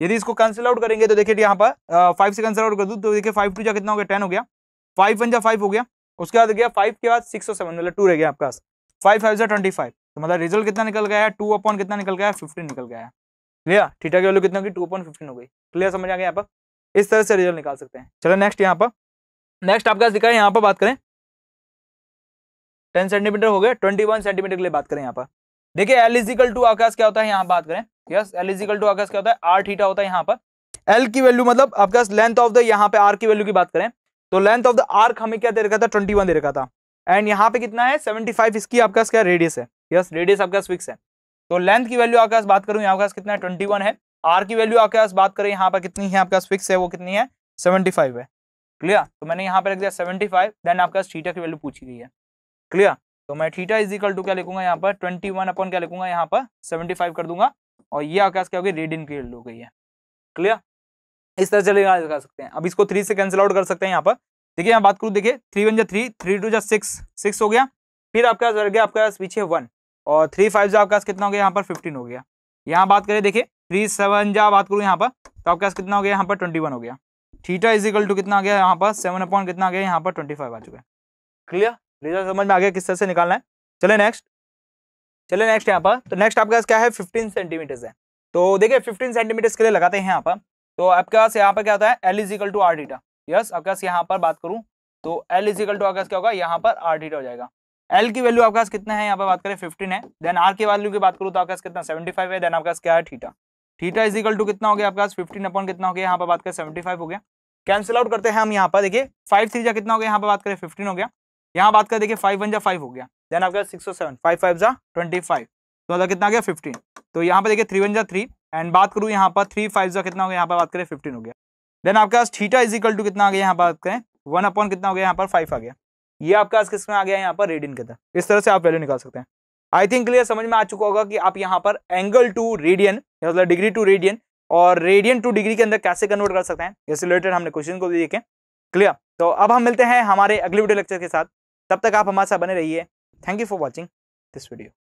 यदि इसको कैंसिल आउट करेंगे तो देखिए यहाँ पर फाइव से कैंसिल आउट कर दूँ तो देखिए फाइव टू जा कितना हो गया टेन हो गया फाइव वन जा फाइव हो गया उसके बाद गया फाइव के बाद सिक्स और सेवन मतलब टू रह गया आपके पास फाइव फाइव ट्वेंटी फाइव तो मतलब रिजल्ट कितना निकल गया है टू अपॉन कितना निकल गया फिफ्टीन निकल गया क्लियर थीटा की वैल्यू कितना होगी टू अपॉन फिफ्टीन हो गई क्लियर समझ आ गया यहाँ पर इस तरह से रिजल्ट निकाल सकते हैं चलो नेक्स्ट यहाँ पर नेक्स्ट आपके पास दिखा है यहाँ पर बात करें टेन सेंटीमीटर हो गया ट्वेंटी वन सेंटीमीटर के लिए बात करें यहाँ पर देखिए एल इजिकल टू आकाश क्या होता है यहाँ बात करें यस एल इजिकल टू आकाश क्या होता है आर थीटा होता है यहाँ पर एल की वैल्यू मतलब आपके पास लेंथ ऑफ द यहाँ पे आर की वैल्यू की बात करें तो लेंथ ऑफ द आर्क हमें क्या दे रखा था ट्वेंटी वन दे रखा था एंड यहाँ पे कितना है सेवेंटी फाइव इसकी आपका क्या रेडियस है यस रेडियस आपका फिक्स है तो लेंथ की वैल्यू आपके पास बात करूँ यहाँ पास कितना है ट्वेंटी वन है आर की वैल्यू आपके पास बात करें यहाँ पर कितनी है आपके पास फिक्स है वो कितनी है सेवेंटी फाइव है क्लियर तो मैंने यहाँ पे रख दिया सेवेंटी फाइव देन आपके पास थीटा की वैल्यू पूछी गई है क्लियर तो मैं थीटा इज इक्वल टू क्या लिखूंगा यहाँ पर ट्वेंटी वन अपन क्या लिखूंगा यहाँ पर सेवेंटी फाइव कर दूंगा और ये आपके पास क्या होगी रेडियन की वैल्यू हो गई है क्लियर इस तरह चले कर सकते हैं अब इसको थ्री से कैंसिल आउट कर सकते हैं यहाँ पर देखिए यहाँ बात करूँ देखिए थ्री वन जो थ्री थ्री टू जो सिक्स सिक्स हो गया फिर आपके पास रह गया आपके पास पीछे वन और थ्री फाइव जो आपके पास कितना हो गया यहाँ पर फिफ्टीन हो गया यहाँ बात करें देखिए थ्री सेवन जा बात करूँ यहाँ पर तो आपके पास कितना हो गया यहाँ पर ट्वेंटी हो गया थीटा इजिकल टू कितना आ गया यहाँ पर सेवन अपॉइंट कितना आ गया यहाँ पर ट्वेंटी आ चुका है क्लियर रिजल्ट समझ में आ गया किस तरह से निकालना है चले नेक्स्ट चले नेक्स्ट यहाँ पर तो नेक्स्ट आपके पास क्या है फिफ्टीन सेंटीमीटर्स है तो देखिए फिफ्टीन सेंटीमीटर्स के लिए लगाते हैं यहाँ पर तो आपके पास यहाँ पर क्या होता है L is equal to R theta yes आपके पास यहाँ पर बात करूँ तो एल इजिकल टू आपके पास क्या होगा यहाँ पर आर डीटा हो जाएगा एल की वैल्यू आपके पास कितना है यहाँ पर बात करें फिफ्टीन है देन आर की वैल्यू की बात करूँ तो आपके पास कितना सेवेंटी फाइव है देन आपके पास क्या है थीटा थीटा इजिकल टू कितना हो गया आपके पास फिफ्टीन अपॉन कितना हो गया यहाँ पर बात करें सेवेंटी फाइव हो गया कैंसिल आउट करते हैं हम यहाँ पर देखिए फाइव थ्री जा कितना हो गया यहाँ पर बात करें फिफ्टीन हो गया यहाँ बात करें देखिए फाइव वन जा फाइव हो गया देन आपके सिक्स और सेवन फाइव फाइव जा ट्वेंटी फाइव तो मतलब कितना गया फिफ्टीन तो यहाँ पर देखिए थ्री वन जा थ्री एंड बात करूँ यहाँ पर थ्री फाइव जो कितना हो गया यहाँ पर बात करें फिफ्टीन हो गया देन आपके पास थीटा इज इक्वल टू कितना आ गया यहाँ पर बात करें वन अपॉन कितना हो गया यहाँ पर फाइव आ गया ये आपके पास किस में आ गया यहाँ पर रेडियन के अंदर इस तरह से आप वैल्यू निकाल सकते हैं आई थिंक क्लियर समझ में आ चुका होगा कि आप यहाँ पर एंगल टू रेडियन मतलब डिग्री टू रेडियन और रेडियन टू डिग्री के अंदर कैसे कन्वर्ट कर सकते हैं इससे रिलेटेड हमने क्वेश्चन को भी देखें क्लियर तो अब हम मिलते हैं हमारे अगले वीडियो लेक्चर के साथ तब तक आप हमारे साथ बने रहिए thank you for watching this video